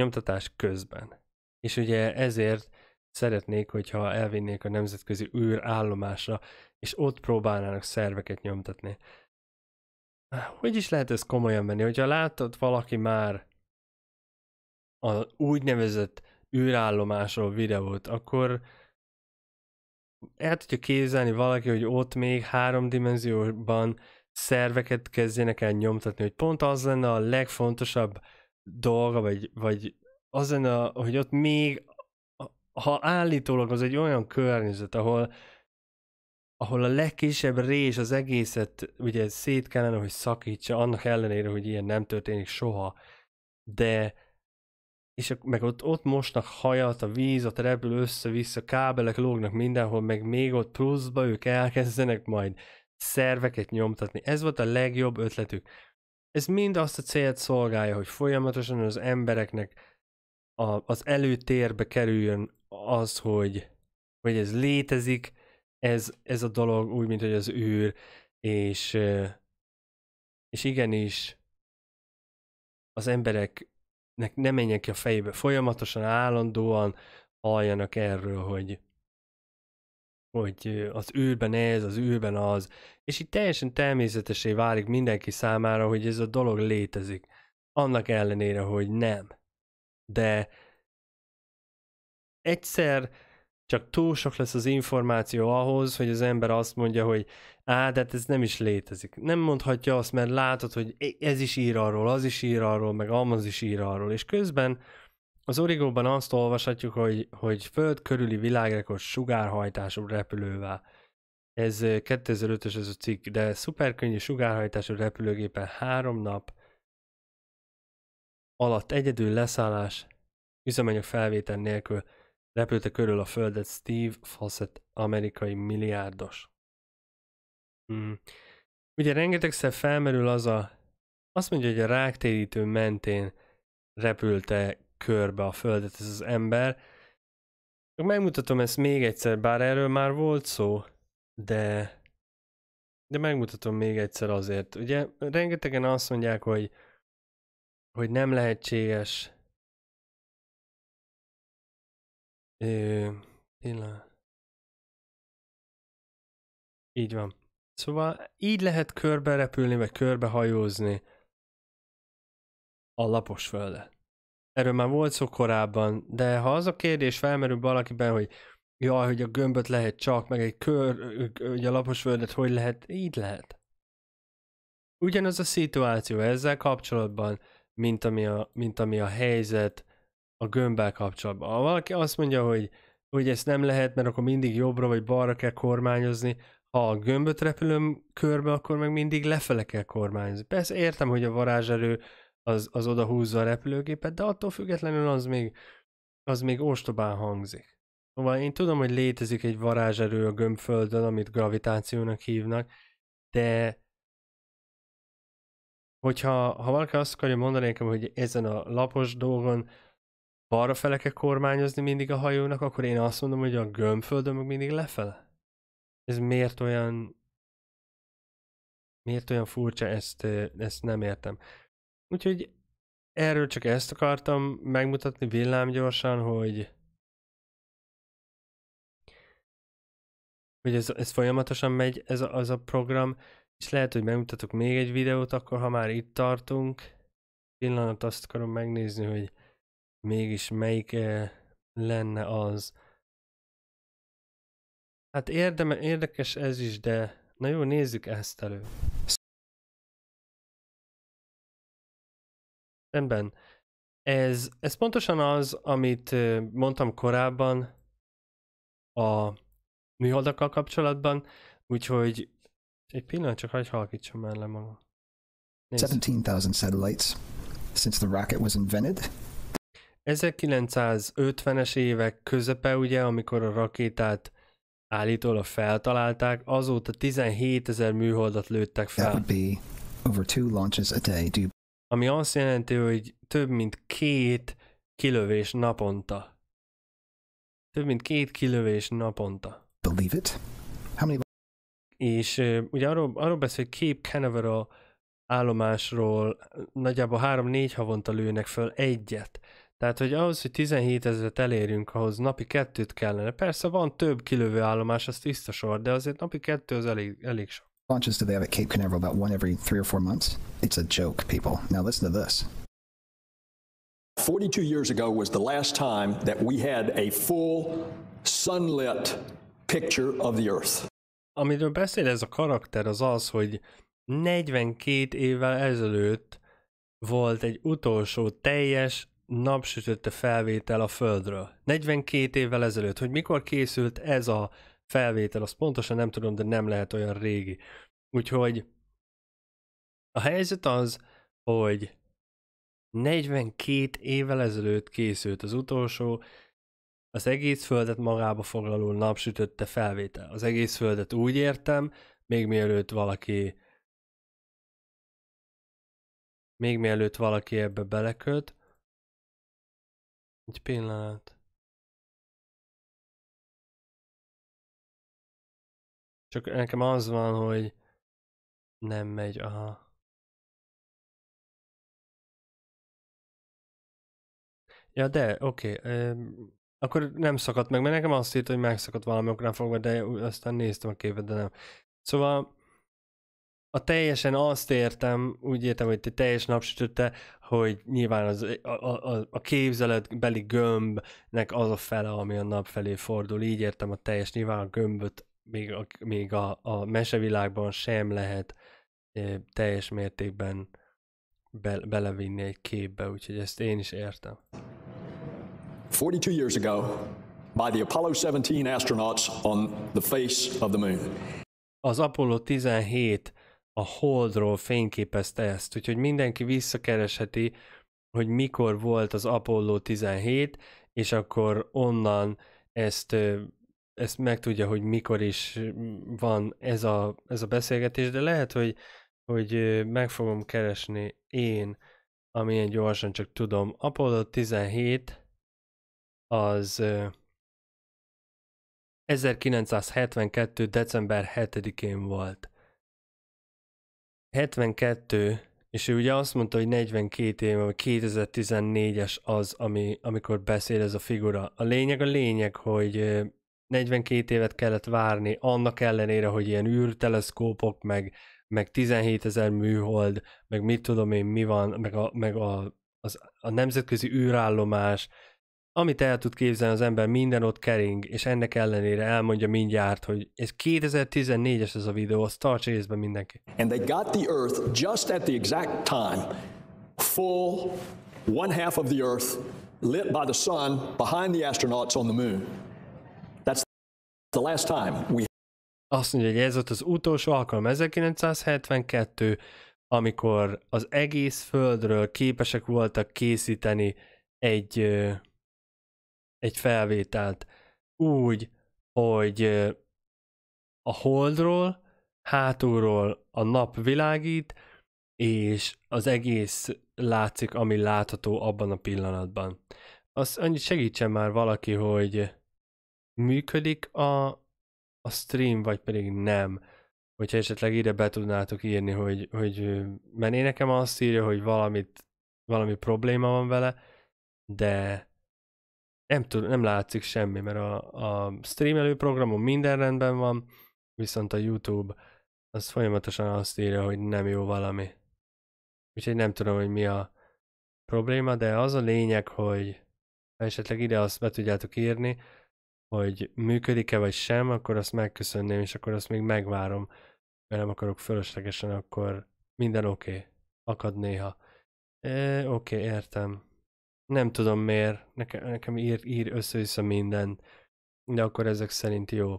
nyomtatás közben. És ugye ezért szeretnék, hogyha elvinnék a nemzetközi űrállomásra, és ott próbálnának szerveket nyomtatni hogy is lehet ezt komolyan menni, hogyha látod valaki már a úgynevezett űrállomásról videót, akkor el tudja képzelni valaki, hogy ott még háromdimenzióban szerveket kezdjenek el nyomtatni, hogy pont az lenne a legfontosabb dolga, vagy, vagy az lenne, hogy ott még, ha állítólag az egy olyan környezet, ahol ahol a legkisebb rés az egészet ugye szét kellene, hogy szakítsa, annak ellenére, hogy ilyen nem történik soha, de és meg ott, ott mosnak hajat, a víz a repül össze-vissza, kábelek lógnak mindenhol, meg még ott pluszba ők elkezdenek majd szerveket nyomtatni. Ez volt a legjobb ötletük. Ez mind azt a célt szolgálja, hogy folyamatosan az embereknek a, az előtérbe kerüljön az, hogy, hogy ez létezik, ez, ez a dolog úgy, mint hogy az űr, és, és igenis az embereknek nem menjen ki a fejébe folyamatosan, állandóan halljanak erről, hogy, hogy az űrben ez, az űrben az, és így teljesen természetesé válik mindenki számára, hogy ez a dolog létezik. Annak ellenére, hogy nem. De egyszer csak túl sok lesz az információ ahhoz, hogy az ember azt mondja, hogy á, de hát ez nem is létezik. Nem mondhatja azt, mert látod, hogy ez is ír arról, az is ír arról, meg amaz is ír arról, és közben az origóban azt olvashatjuk, hogy, hogy föld körüli világrekord sugárhajtású repülővel. Ez 2005-ös ez a cikk, de szuperkönnyű sugárhajtású repülőgépen három nap alatt egyedül leszállás, üzemanyag felvétel nélkül Repülte körül a földet Steve Fawcett, amerikai milliárdos. Hmm. Ugye rengetegszer felmerül az a, azt mondja, hogy a ráktérítő mentén repülte körbe a földet ez az ember. Megmutatom ezt még egyszer, bár erről már volt szó, de de megmutatom még egyszer azért. Ugye rengetegen azt mondják, hogy, hogy nem lehetséges Ö, pillanat. Így van. Szóval így lehet körbe repülni, vagy körbe hajózni a lapos földet. Erről már volt szó korábban, de ha az a kérdés felmerül valakiben, hogy jaj, hogy a gömböt lehet csak, meg egy kör, hogy a lapos földet hogy lehet, így lehet. Ugyanaz a szituáció ezzel kapcsolatban, mint ami a, mint ami a helyzet a gömbbel kapcsolatban. Ha valaki azt mondja, hogy, hogy ezt nem lehet, mert akkor mindig jobbra vagy balra kell kormányozni, ha a gömböt repülöm körbe, akkor meg mindig lefele kell kormányozni. Persze értem, hogy a varázserő az, az oda húzza a repülőgépet, de attól függetlenül az még, az még ostobán hangzik. Szóval én tudom, hogy létezik egy varázserő a gömbföldön, amit gravitációnak hívnak, de hogyha ha valaki azt akarja mondani nekem, hogy ezen a lapos dolgon balra fele kell kormányozni mindig a hajónak, akkor én azt mondom, hogy a gömbföldön meg mindig lefele. Ez miért olyan miért olyan furcsa, ezt, ezt nem értem. Úgyhogy erről csak ezt akartam megmutatni villámgyorsan, hogy hogy ez, ez folyamatosan megy, ez a, az a program, és lehet, hogy megmutatok még egy videót, akkor ha már itt tartunk, pillanat azt akarom megnézni, hogy mégis melyik eh, lenne az. Hát érdeme, érdekes ez is, de na jó, nézzük ezt elő. Rendben. Ez, ez pontosan az, amit eh, mondtam korábban a műholdakkal kapcsolatban, úgyhogy egy pillanat csak hagyj halkítsam már le magam. 17,000 satellites since the rocket was invented 1950-es évek közepe ugye, amikor a rakétát állítólag feltalálták, azóta 17 ezer műholdat lőttek fel. Ami azt jelenti, hogy több mint két kilövés naponta. Több mint két kilövés naponta. Believe it? How many... És uh, ugye arról, arról beszél, hogy Cape Canaveral állomásról nagyjából három-négy havonta lőnek föl egyet tehát, hogy ahhoz, hogy 17 ezeret elérjünk, ahhoz napi kettőt kellene. Persze van több kilövő állomás, az tiszta sor, de azért napi kettő az elég, elég sok. Launches do they have at Cape Canaveral about one every three or four months? It's a joke, people. Now listen to this. 42 years ago was the last time that we had a full sunlit picture of the Earth. Amiről beszél ez a karakter az az, hogy 42 évvel ezelőtt volt egy utolsó teljes napsütötte felvétel a Földről. 42 évvel ezelőtt, hogy mikor készült ez a felvétel, azt pontosan nem tudom, de nem lehet olyan régi. Úgyhogy a helyzet az, hogy 42 évvel ezelőtt készült az utolsó, az egész földet magába foglaló napsütötte felvétel. Az egész földet úgy értem, még mielőtt valaki még mielőtt valaki ebbe beleköt, egy pillanat. Csak nekem az van, hogy nem megy, aha. Ja, de, oké. Okay. akkor nem szakadt meg, mert nekem azt írt, hogy megszakadt valamikor, nem fogva, de aztán néztem a képet, de nem. Szóval a teljesen azt értem, úgy értem, hogy te teljes napsütötte, hogy nyilván az, a, a, a képzeletbeli gömbnek az a fele, ami a nap felé fordul. Így értem a teljes, nyilván a gömböt még a, még a, a mesevilágban sem lehet e, teljes mértékben be, belevinni egy képbe, úgyhogy ezt én is értem. 42 years ago, by the Apollo 17 astronauts on the face of the moon. Az Apollo 17 a Holdról fényképezte ezt, úgyhogy mindenki visszakeresheti, hogy mikor volt az Apollo 17, és akkor onnan ezt, ezt megtudja, hogy mikor is van ez a, ez a beszélgetés, de lehet, hogy, hogy meg fogom keresni én, amilyen gyorsan csak tudom. Apollo 17 az 1972. december 7-én volt. 72, és ő ugye azt mondta, hogy 42 év, vagy 2014-es az, ami, amikor beszél ez a figura. A lényeg a lényeg, hogy 42 évet kellett várni, annak ellenére, hogy ilyen űrteleszkópok, meg, meg 17 ezer műhold, meg mit tudom én, mi van, meg a, meg a, az, a nemzetközi űrállomás, amit el tud képzelni az ember, minden ott kering, és ennek ellenére elmondja mindjárt, hogy ez 2014-es ez a videó, azt tarts részben mindenki. And they got the earth just at the exact time, full, one half of the earth, lit by the sun, behind the astronauts on the moon. That's the last time we azt mondja, hogy ez volt az utolsó alkalom 1972, amikor az egész földről képesek voltak készíteni egy egy felvételt úgy, hogy a holdról, hátulról a nap világít, és az egész látszik, ami látható abban a pillanatban. Az annyit segítsen már valaki, hogy működik a, a stream, vagy pedig nem. Hogyha esetleg ide be tudnátok írni, hogy, hogy mert én nekem azt írja, hogy valamit, valami probléma van vele, de nem, tud, nem látszik semmi, mert a, a streamelő programon minden rendben van, viszont a YouTube az folyamatosan azt írja, hogy nem jó valami. Úgyhogy nem tudom, hogy mi a probléma, de az a lényeg, hogy ha esetleg ide azt be tudjátok írni, hogy működik-e vagy sem, akkor azt megköszönném, és akkor azt még megvárom, mert nem akarok fölöslegesen, akkor minden oké, okay. akad néha. E, oké, okay, értem nem tudom miért, nekem, nekem ír, ír össze-vissza minden, de akkor ezek szerint jó.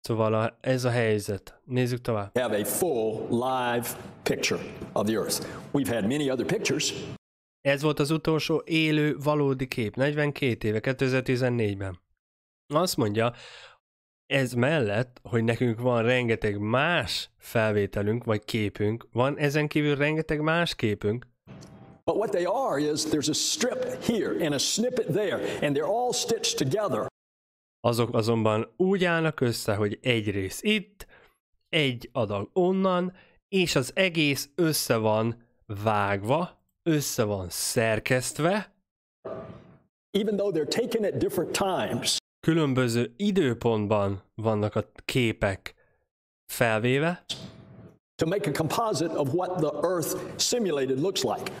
Szóval a, ez a helyzet. Nézzük tovább. We have a full live picture of the Earth. We've had many other pictures. Ez volt az utolsó élő valódi kép, 42 éve, 2014-ben. Azt mondja, ez mellett, hogy nekünk van rengeteg más felvételünk, vagy képünk, van ezen kívül rengeteg más képünk, But what they are is there's a strip here and a snippet there, and they're all stitched together. Azok azonban úgy állnak össze, hogy egy rész itt, egy adag onnan, és az egész össze van vágva, össze van szerkesztve. Even though they're taken at different times. Különböző időpontban vannak a képek felvéve. To make a composite of what the earth simulated looks like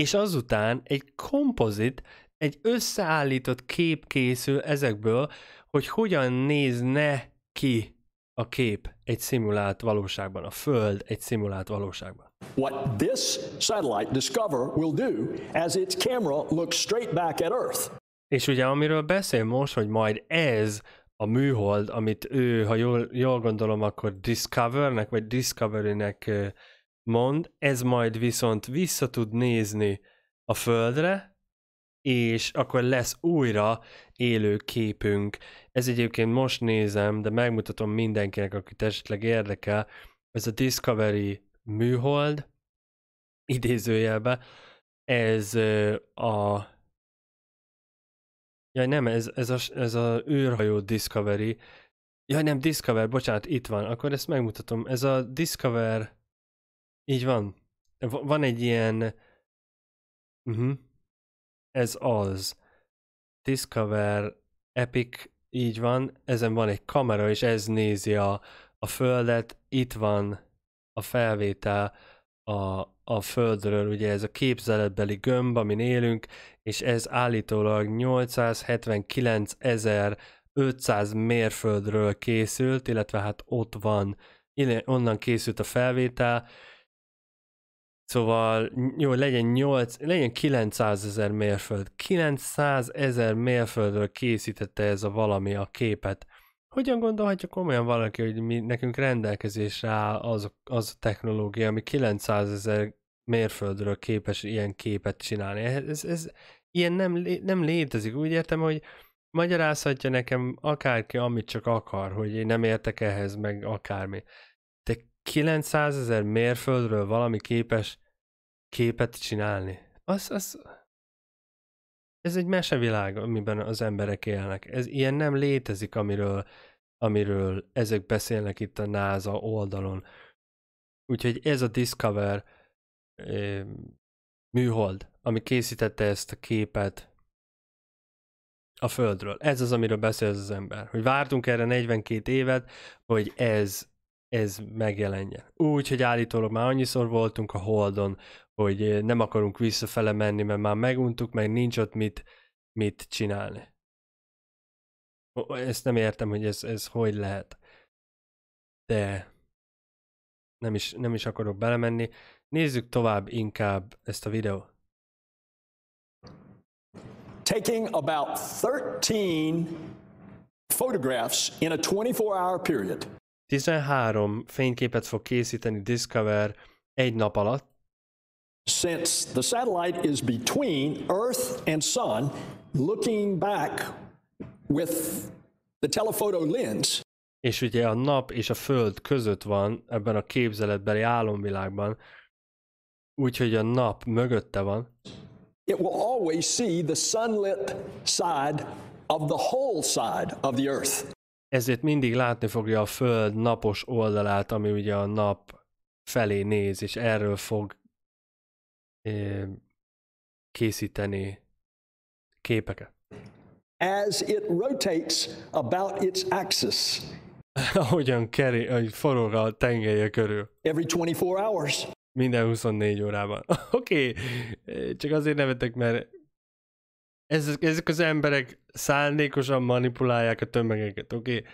és azután egy kompozit, egy összeállított kép készül ezekből, hogy hogyan nézne ki a kép egy szimulált valóságban, a Föld egy szimulált valóságban. What this satellite Discover will do as its camera looks straight back at Earth. És ugye amiről beszél most, hogy majd ez a műhold, amit ő, ha jól, jól gondolom, akkor Discovernek, vagy Discovery-nek mond, ez majd viszont vissza tud nézni a földre, és akkor lesz újra élő képünk. Ez egyébként most nézem, de megmutatom mindenkinek, akit esetleg érdekel, ez a Discovery műhold, idézőjelbe, ez a Jaj, nem, ez, ez, a, ez a űrhajó Discovery. Jaj, nem, Discover, bocsánat, itt van. Akkor ezt megmutatom. Ez a Discover így van. Van egy ilyen... Uh-huh. Ez az. Discover Epic, így van. Ezen van egy kamera, és ez nézi a, a földet. Itt van a felvétel a, a földről, ugye ez a képzeletbeli gömb, amin élünk, és ez állítólag 879 ezer 500 mérföldről készült, illetve hát ott van, onnan készült a felvétel, Szóval jó, legyen 8, legyen 900 ezer mérföld. 900 ezer mérföldről készítette ez a valami a képet. Hogyan gondolhatja komolyan valaki, hogy mi, nekünk rendelkezésre áll az, az a technológia, ami 900 ezer mérföldről képes ilyen képet csinálni? Eh, ez, ez ilyen nem, nem létezik. Úgy értem, hogy magyarázhatja nekem akárki, amit csak akar, hogy én nem értek ehhez, meg akármi. 900 ezer mérföldről valami képes képet csinálni. Az, az, ez egy mesevilág, amiben az emberek élnek. Ez ilyen nem létezik, amiről, amiről ezek beszélnek itt a NASA oldalon. Úgyhogy ez a Discover műhold, ami készítette ezt a képet a Földről. Ez az, amiről beszél az ember. Hogy vártunk erre 42 évet, hogy ez ez megjelenjen. Úgy, hogy állítólag már annyiszor voltunk a Holdon, hogy eh, nem akarunk visszafele menni, mert már meguntuk, meg nincs ott mit, mit csinálni. Ezt nem értem, hogy ez, ez hogy lehet. De nem is, nem is akarok belemenni. Nézzük tovább inkább ezt a videót. Taking about 13 photographs in a 24 hour period. 13 fényképet fog készíteni Discover egy nap alatt. Since the satellite is between Earth and Sun, looking back with the telephoto lens. És ugye a nap és a föld között van ebben a képzeletbeli álomvilágban, úgyhogy a nap mögötte van. It will always see the sunlit side of the whole side of the earth ezért mindig látni fogja a föld napos oldalát, ami ugye a nap felé néz, és erről fog eh, készíteni képeket. As it rotates about its axis. (laughs) Ahogyan keri, hogy forog a tengelye körül. Every 24 hours. Minden 24 órában. (laughs) Oké, okay. csak azért nevetek, mert ezek, ezek az emberek szándékosan manipulálják a tömegeket, oké? Okay?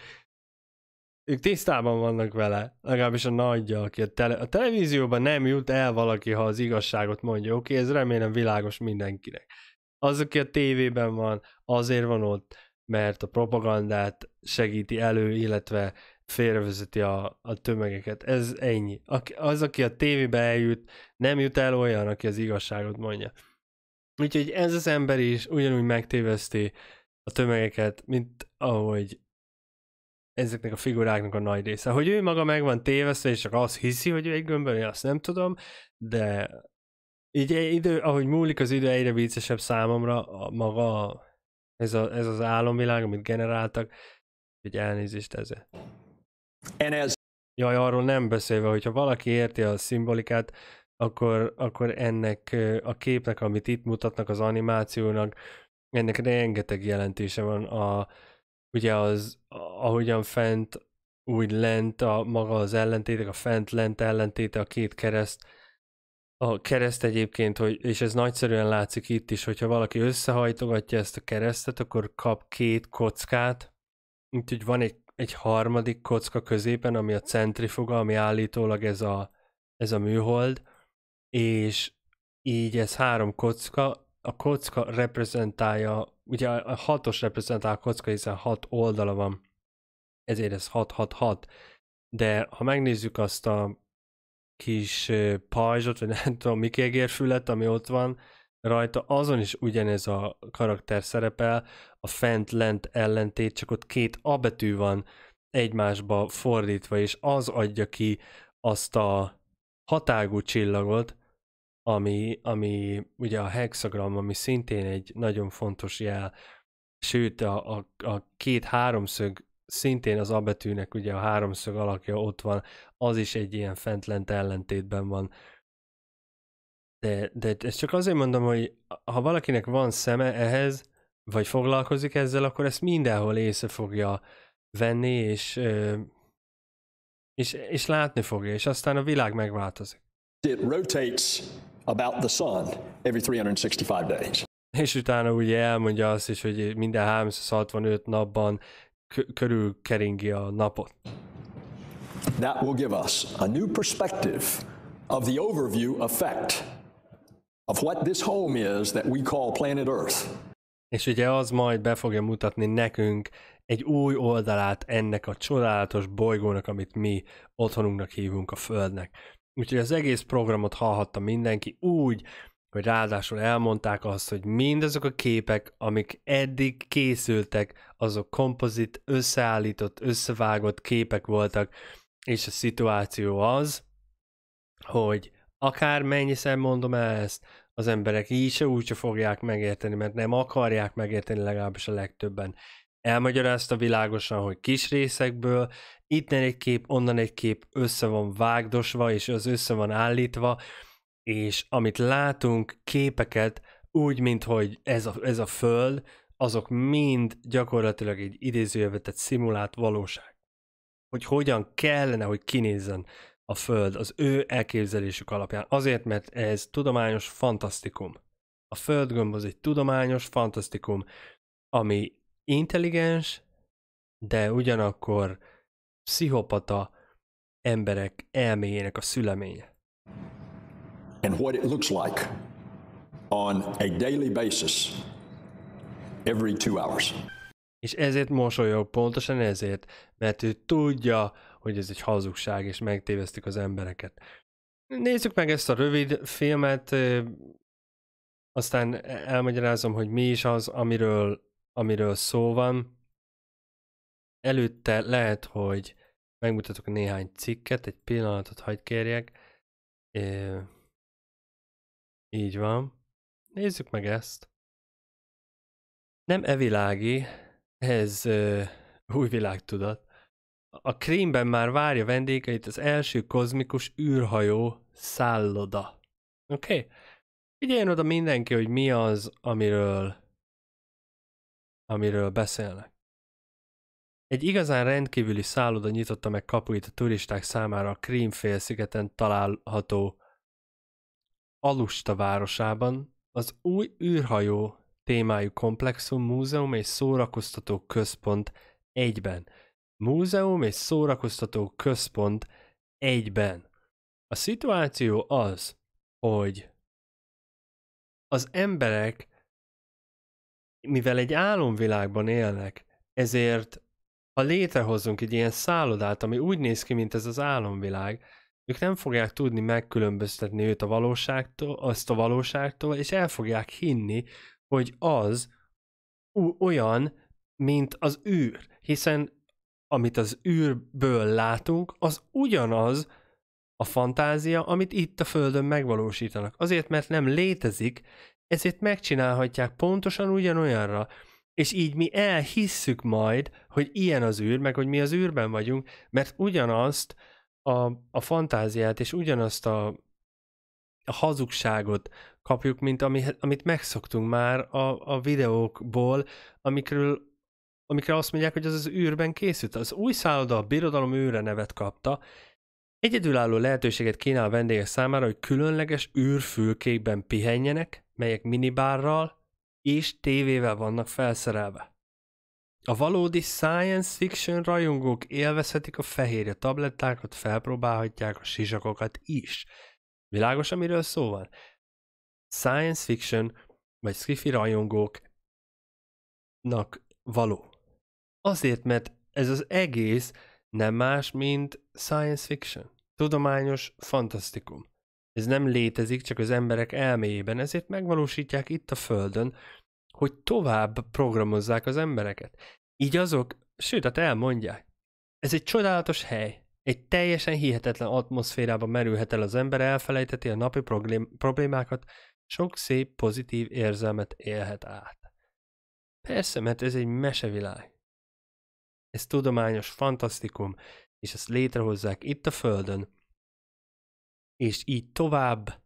Ők tisztában vannak vele, legalábbis a nagyja, aki a, tele, a televízióban nem jut el valaki, ha az igazságot mondja, oké? Okay? Ez remélem világos mindenkinek. Az, aki a tévében van, azért van ott, mert a propagandát segíti elő, illetve félrevezeti a, a tömegeket. Ez ennyi. Az, aki a tévébe eljut, nem jut el olyan, aki az igazságot mondja. Úgyhogy ez az ember is ugyanúgy megtéveszti a tömegeket, mint ahogy ezeknek a figuráknak a nagy része. Hogy ő maga meg van tévesztve, és csak azt hiszi, hogy ő egy gömböl, én azt nem tudom, de így idő, ahogy múlik az idő, egyre viccesebb számomra a maga ez, a, ez az álomvilág, amit generáltak, hogy elnézést ezért. And as... Jaj, arról nem beszélve, hogyha valaki érti a szimbolikát, akkor, akkor ennek a képnek, amit itt mutatnak az animációnak, ennek rengeteg jelentése van a, ugye az, ahogyan fent, úgy lent a maga az ellentétek, a fent-lent ellentéte, a két kereszt, a kereszt egyébként, hogy, és ez nagyszerűen látszik itt is, hogyha valaki összehajtogatja ezt a keresztet, akkor kap két kockát, úgyhogy van egy, egy harmadik kocka középen, ami a centrifuga, ami állítólag ez a, ez a műhold, és így ez három kocka, a kocka reprezentálja, ugye a hatos reprezentál a kocka, hiszen hat oldala van, ezért ez 666, de ha megnézzük azt a kis pajzsot, vagy nem tudom, mi kegérfület, ami ott van, rajta azon is ugyanez a karakter szerepel, a fent-lent ellentét, csak ott két betű van egymásba fordítva, és az adja ki azt a hatágú csillagot, ami, ami ugye a hexagram, ami szintén egy nagyon fontos jel, sőt a, a, a két háromszög szintén az abetűnek ugye a háromszög alakja ott van, az is egy ilyen fentlent ellentétben van. De, de ezt csak azért mondom, hogy ha valakinek van szeme ehhez, vagy foglalkozik ezzel, akkor ezt mindenhol észre fogja venni, és ö, és, és látni fogja, és aztán a világ megváltozik. It rotates about the sun every 365 days. És utána ugye elmondja azt is, hogy minden 365 napban k- körül keringi a napot. That will give us a new perspective of the overview effect of what this home is that we call planet Earth. És ugye az majd be fogja mutatni nekünk egy új oldalát ennek a csodálatos bolygónak, amit mi otthonunknak hívunk a Földnek. Úgyhogy az egész programot hallhatta mindenki úgy, hogy ráadásul elmondták azt, hogy mindazok a képek, amik eddig készültek, azok kompozit, összeállított, összevágott képek voltak, és a szituáció az, hogy akár mennyiszer mondom el ezt, az emberek így se úgy se fogják megérteni, mert nem akarják megérteni legalábbis a legtöbben elmagyarázta világosan, hogy kis részekből, itt egy kép, onnan egy kép össze van vágdosva, és az össze van állítva, és amit látunk, képeket úgy, mint hogy ez a, ez a föld, azok mind gyakorlatilag egy idézőjövetett szimulált valóság. Hogy hogyan kellene, hogy kinézzen a föld az ő elképzelésük alapján. Azért, mert ez tudományos fantasztikum. A földgömb az egy tudományos fantasztikum, ami intelligens, de ugyanakkor pszichopata emberek elméjének a szüleménye. And what it looks like on a daily basis every two hours. És ezért mosolyog, pontosan ezért, mert ő tudja, hogy ez egy hazugság, és megtévesztik az embereket. Nézzük meg ezt a rövid filmet, aztán elmagyarázom, hogy mi is az, amiről amiről szó van. Előtte lehet, hogy megmutatok néhány cikket, egy pillanatot hagyd kérjek. É, így van. Nézzük meg ezt. Nem evilági, ez ö, új világtudat. A krémben már várja vendégeit az első kozmikus űrhajó szálloda. Oké? Okay? Figyeljen oda mindenki, hogy mi az, amiről amiről beszélnek. Egy igazán rendkívüli szálloda nyitotta meg kapuit a turisták számára a Krímfélszigeten található Alusta városában, az új űrhajó témájú komplexum múzeum és szórakoztató központ egyben. Múzeum és szórakoztató központ egyben. A szituáció az, hogy az emberek mivel egy álomvilágban élnek, ezért ha létrehozunk egy ilyen szállodát, ami úgy néz ki, mint ez az álomvilág, ők nem fogják tudni megkülönböztetni őt a valóságtól, azt a valóságtól, és el fogják hinni, hogy az olyan, mint az űr, hiszen amit az űrből látunk, az ugyanaz a fantázia, amit itt a Földön megvalósítanak. Azért, mert nem létezik ezért megcsinálhatják pontosan ugyanolyanra. És így mi elhisszük majd, hogy ilyen az űr, meg hogy mi az űrben vagyunk, mert ugyanazt a, a fantáziát és ugyanazt a, a hazugságot kapjuk, mint ami, amit megszoktunk már a, a videókból, amikről, amikre azt mondják, hogy az az űrben készült. Az új szálloda a birodalom űre nevet kapta, Egyedülálló lehetőséget kínál a vendégek számára, hogy különleges űrfülkékben pihenjenek, melyek minibárral és tévével vannak felszerelve. A valódi science fiction rajongók élvezhetik a fehérje tablettákat, felpróbálhatják a sisakokat is. Világos, amiről szó van? Science fiction vagy skifi rajongóknak való. Azért, mert ez az egész nem más, mint science fiction. Tudományos fantasztikum. Ez nem létezik, csak az emberek elméjében, ezért megvalósítják itt a Földön, hogy tovább programozzák az embereket. Így azok, sőt, hát elmondják. Ez egy csodálatos hely. Egy teljesen hihetetlen atmoszférában merülhet el az ember, elfelejteti a napi problémákat, sok szép pozitív érzelmet élhet át. Persze, mert ez egy mesevilág ez tudományos, fantasztikum, és ezt létrehozzák itt a Földön, és így tovább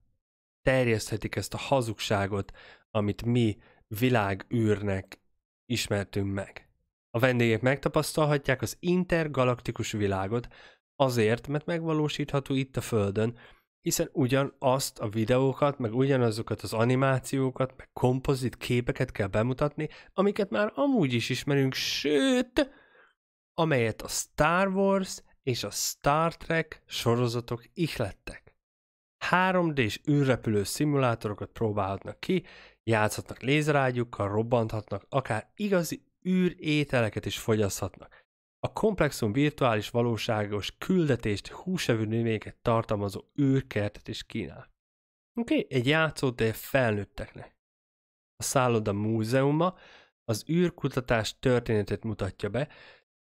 terjeszthetik ezt a hazugságot, amit mi világűrnek ismertünk meg. A vendégek megtapasztalhatják az intergalaktikus világot azért, mert megvalósítható itt a Földön, hiszen ugyanazt a videókat, meg ugyanazokat az animációkat, meg kompozit képeket kell bemutatni, amiket már amúgy is ismerünk, sőt, amelyet a Star Wars és a Star Trek sorozatok ihlettek. 3D-s űrrepülő szimulátorokat próbálhatnak ki, játszhatnak lézerágyukkal, robbanthatnak, akár igazi űrételeket is fogyaszthatnak. A komplexum virtuális valóságos küldetést, húsevű növényeket tartalmazó űrkertet is kínál. Oké, okay, egy játszótér felnőtteknek. A szálloda múzeuma az űrkutatás történetét mutatja be,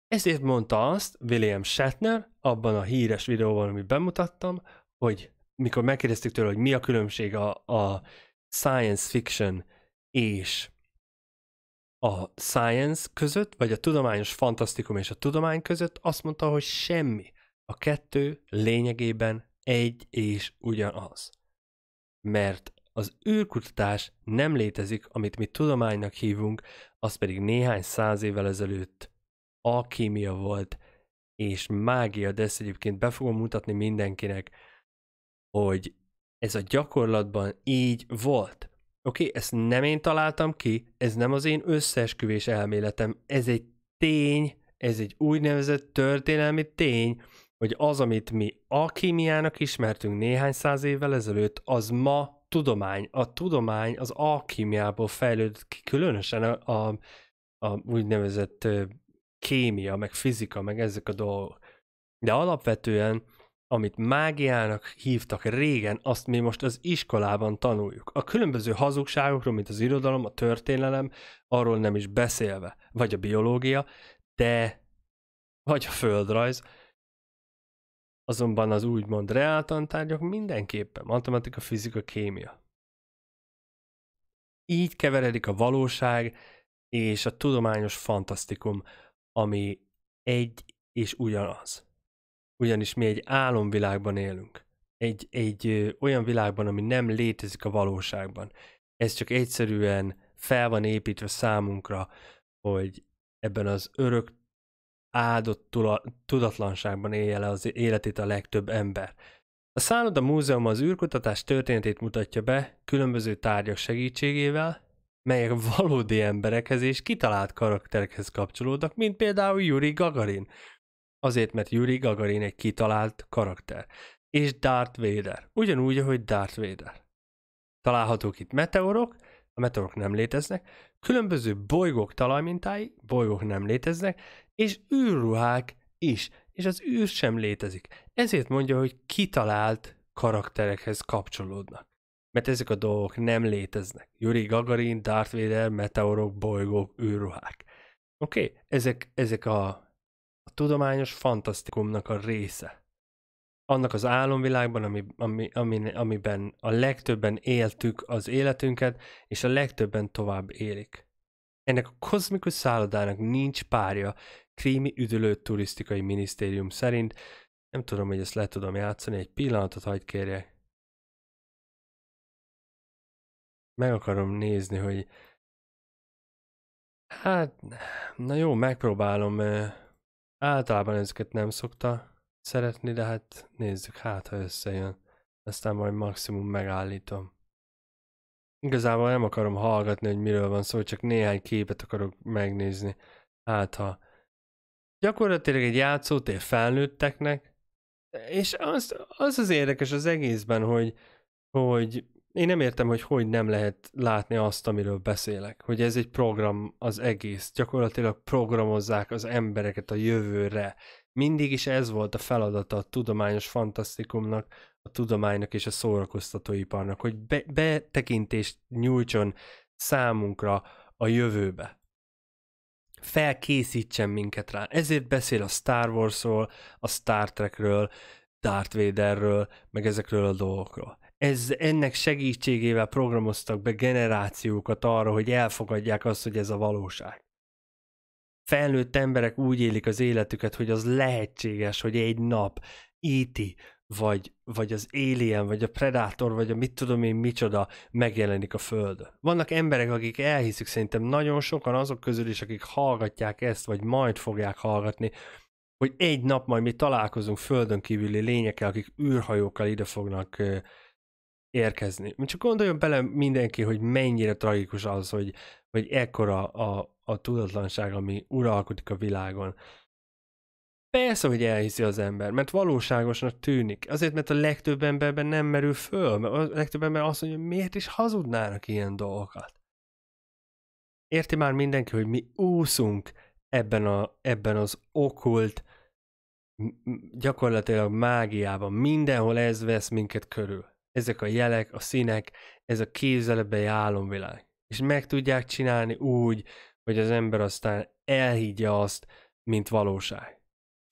ezért mondta azt William Shatner abban a híres videóban, amit bemutattam, hogy mikor megkérdeztük tőle, hogy mi a különbség a, a science fiction és a science között, vagy a tudományos fantasztikum és a tudomány között, azt mondta, hogy semmi. A kettő lényegében egy és ugyanaz. Mert az űrkutatás nem létezik, amit mi tudománynak hívunk, az pedig néhány száz évvel ezelőtt alkémia volt, és mágia, de ezt egyébként be fogom mutatni mindenkinek, hogy ez a gyakorlatban így volt. Oké, okay, ezt nem én találtam ki, ez nem az én összeesküvés elméletem, ez egy tény, ez egy úgynevezett történelmi tény, hogy az, amit mi alkímiának ismertünk néhány száz évvel ezelőtt, az ma tudomány. A tudomány az alkímiából fejlődött ki, különösen a, a, a úgynevezett kémia, meg fizika, meg ezek a dolgok. De alapvetően, amit mágiának hívtak régen, azt mi most az iskolában tanuljuk. A különböző hazugságokról, mint az irodalom, a történelem, arról nem is beszélve, vagy a biológia, de vagy a földrajz, azonban az úgymond reáltantárgyak mindenképpen matematika, fizika, kémia. Így keveredik a valóság és a tudományos fantasztikum, ami egy és ugyanaz. Ugyanis mi egy álomvilágban élünk. Egy, egy ö, olyan világban, ami nem létezik a valóságban. Ez csak egyszerűen fel van építve számunkra, hogy ebben az örök áldott tula, tudatlanságban élje le az életét a legtöbb ember. A Szálloda Múzeum az űrkutatás történetét mutatja be különböző tárgyak segítségével, melyek valódi emberekhez és kitalált karakterekhez kapcsolódnak, mint például Yuri Gagarin. Azért, mert Yuri Gagarin egy kitalált karakter. És Darth Vader. Ugyanúgy, ahogy Darth Vader. Találhatók itt meteorok, a meteorok nem léteznek, különböző bolygók talajmintái, bolygók nem léteznek, és űrruhák is, és az űr sem létezik. Ezért mondja, hogy kitalált karakterekhez kapcsolódnak mert ezek a dolgok nem léteznek. Yuri Gagarin, Darth Vader, meteorok, bolygók, űrruhák. Oké, okay? ezek, ezek a, a tudományos fantasztikumnak a része. Annak az álomvilágban, ami, ami, ami, amiben a legtöbben éltük az életünket, és a legtöbben tovább élik. Ennek a kozmikus szállodának nincs párja, krími üdülő turisztikai minisztérium szerint. Nem tudom, hogy ezt le tudom játszani, egy pillanatot hagyd kérjek. meg akarom nézni, hogy hát, na jó, megpróbálom. Általában ezeket nem szokta szeretni, de hát nézzük, hát ha összejön. Aztán majd maximum megállítom. Igazából nem akarom hallgatni, hogy miről van szó, csak néhány képet akarok megnézni. Hát ha gyakorlatilag egy játszótér felnőtteknek, és az, az az érdekes az egészben, hogy, hogy én nem értem, hogy hogy nem lehet látni azt, amiről beszélek. Hogy ez egy program az egész. Gyakorlatilag programozzák az embereket a jövőre. Mindig is ez volt a feladata a tudományos fantasztikumnak, a tudománynak és a szórakoztatóiparnak, hogy be, betekintést nyújtson számunkra a jövőbe. Felkészítsen minket rá. Ezért beszél a Star Warsról, a Star Trekről, Darth Vaderről, meg ezekről a dolgokról ez, ennek segítségével programoztak be generációkat arra, hogy elfogadják azt, hogy ez a valóság. Felnőtt emberek úgy élik az életüket, hogy az lehetséges, hogy egy nap íti, e vagy, vagy az Alien, vagy a Predator, vagy a mit tudom én micsoda megjelenik a Földön. Vannak emberek, akik elhiszik, szerintem nagyon sokan azok közül is, akik hallgatják ezt, vagy majd fogják hallgatni, hogy egy nap majd mi találkozunk földön kívüli lényekkel, akik űrhajókkal ide fognak érkezni. Csak gondoljon bele mindenki, hogy mennyire tragikus az, hogy, hogy ekkora a, a tudatlanság, ami uralkodik a világon. Persze, hogy elhiszi az ember, mert valóságosnak tűnik. Azért, mert a legtöbb emberben nem merül föl, mert a legtöbb ember azt mondja, hogy miért is hazudnának ilyen dolgokat. Érti már mindenki, hogy mi úszunk ebben, a, ebben az okult, gyakorlatilag mágiában. Mindenhol ez vesz minket körül ezek a jelek, a színek, ez a képzelebe álomvilág. És meg tudják csinálni úgy, hogy az ember aztán elhiggye azt, mint valóság.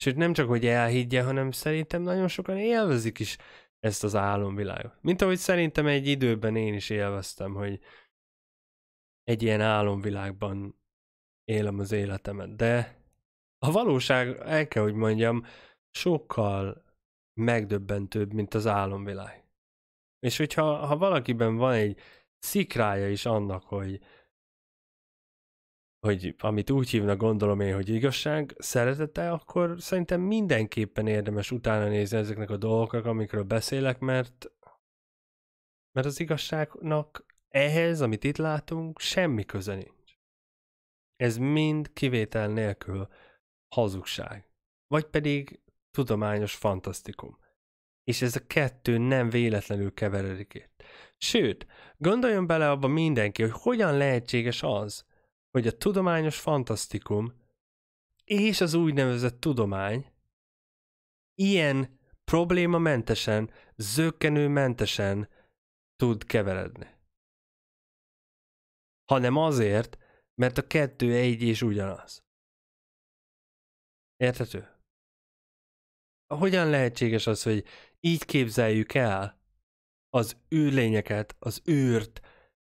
Sőt, nem csak, hogy elhiggye, hanem szerintem nagyon sokan élvezik is ezt az álomvilágot. Mint ahogy szerintem egy időben én is élveztem, hogy egy ilyen álomvilágban élem az életemet. De a valóság, el kell, hogy mondjam, sokkal megdöbbentőbb, mint az álomvilág. És hogyha ha valakiben van egy szikrája is annak, hogy, hogy amit úgy hívnak, gondolom én, hogy igazság, szeretete, akkor szerintem mindenképpen érdemes utána nézni ezeknek a dolgoknak, amikről beszélek, mert, mert az igazságnak ehhez, amit itt látunk, semmi köze nincs. Ez mind kivétel nélkül hazugság. Vagy pedig tudományos fantasztikum és ez a kettő nem véletlenül keveredik itt. Sőt, gondoljon bele abba mindenki, hogy hogyan lehetséges az, hogy a tudományos fantasztikum és az úgynevezett tudomány ilyen problémamentesen, zöggenőmentesen tud keveredni. Hanem azért, mert a kettő egy és ugyanaz. Érthető? Hogyan lehetséges az, hogy így képzeljük el az ő lényeket, az űrt,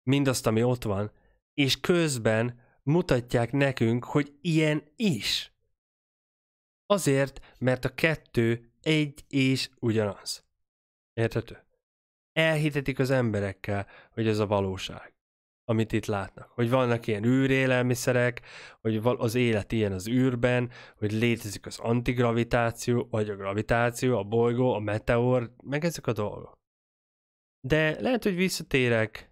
mindazt, ami ott van, és közben mutatják nekünk, hogy ilyen is. Azért, mert a kettő egy és ugyanaz. Érthető? Elhitetik az emberekkel, hogy ez a valóság amit itt látnak. Hogy vannak ilyen űrélelmiszerek, hogy az élet ilyen az űrben, hogy létezik az antigravitáció, vagy a gravitáció, a bolygó, a meteor, meg ezek a dolgok. De lehet, hogy visszatérek.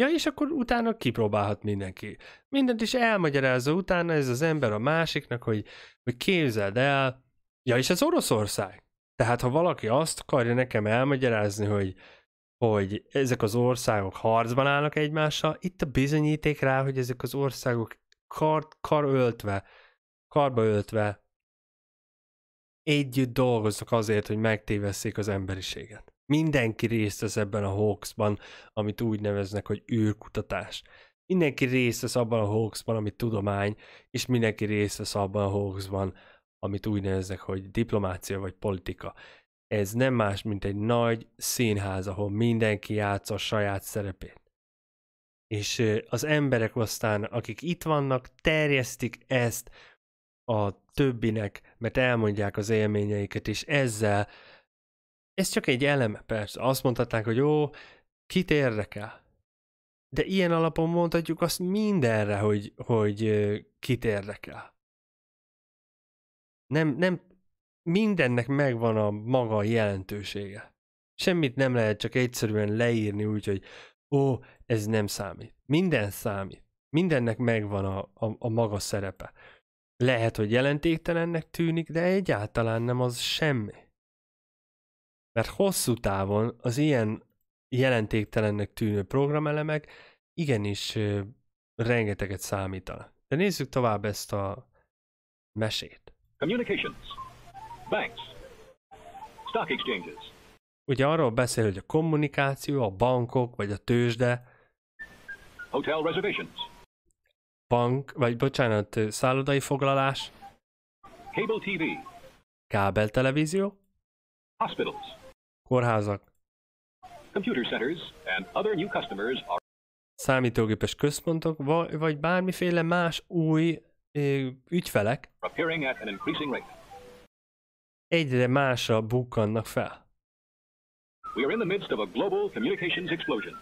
Ja, és akkor utána kipróbálhat mindenki. Mindent is elmagyarázza utána ez az ember a másiknak, hogy, hogy képzeld el. Ja, és ez Oroszország. Tehát ha valaki azt akarja nekem elmagyarázni, hogy hogy ezek az országok harcban állnak egymással, itt a bizonyíték rá, hogy ezek az országok kar, öltve, karba öltve együtt dolgoznak azért, hogy megtévesszék az emberiséget. Mindenki részt vesz ebben a hoaxban, amit úgy neveznek, hogy űrkutatás. Mindenki részt vesz abban a hoaxban, amit tudomány, és mindenki részt vesz abban a hoaxban, amit úgy neveznek, hogy diplomácia vagy politika ez nem más, mint egy nagy színház, ahol mindenki játsz a saját szerepét. És az emberek aztán, akik itt vannak, terjesztik ezt a többinek, mert elmondják az élményeiket, és ezzel, ez csak egy eleme persze. Azt mondhatnánk, hogy jó, kit érdekel? De ilyen alapon mondhatjuk azt mindenre, hogy, hogy kit érdekel. Nem, nem mindennek megvan a maga jelentősége. Semmit nem lehet csak egyszerűen leírni úgy, hogy ó, ez nem számít. Minden számít. Mindennek megvan a, a, a maga szerepe. Lehet, hogy jelentéktelennek tűnik, de egyáltalán nem az semmi. Mert hosszú távon az ilyen jelentéktelennek tűnő programelemek igenis ö, rengeteget számítanak. De nézzük tovább ezt a mesét. Communications banks, stock exchanges. Ugye arról beszél, hogy a kommunikáció, a bankok, vagy a tőzsde. Hotel reservations. Bank, vagy bocsánat, szállodai foglalás. Cable TV. Kábel televízió. Hospitals. Kórházak. Computer centers and other new customers are számítógépes központok, vagy bármiféle más új eh, ügyfelek. Appearing at an increasing rate egyre másra bukkannak fel. We are in the midst of a global communications explosion.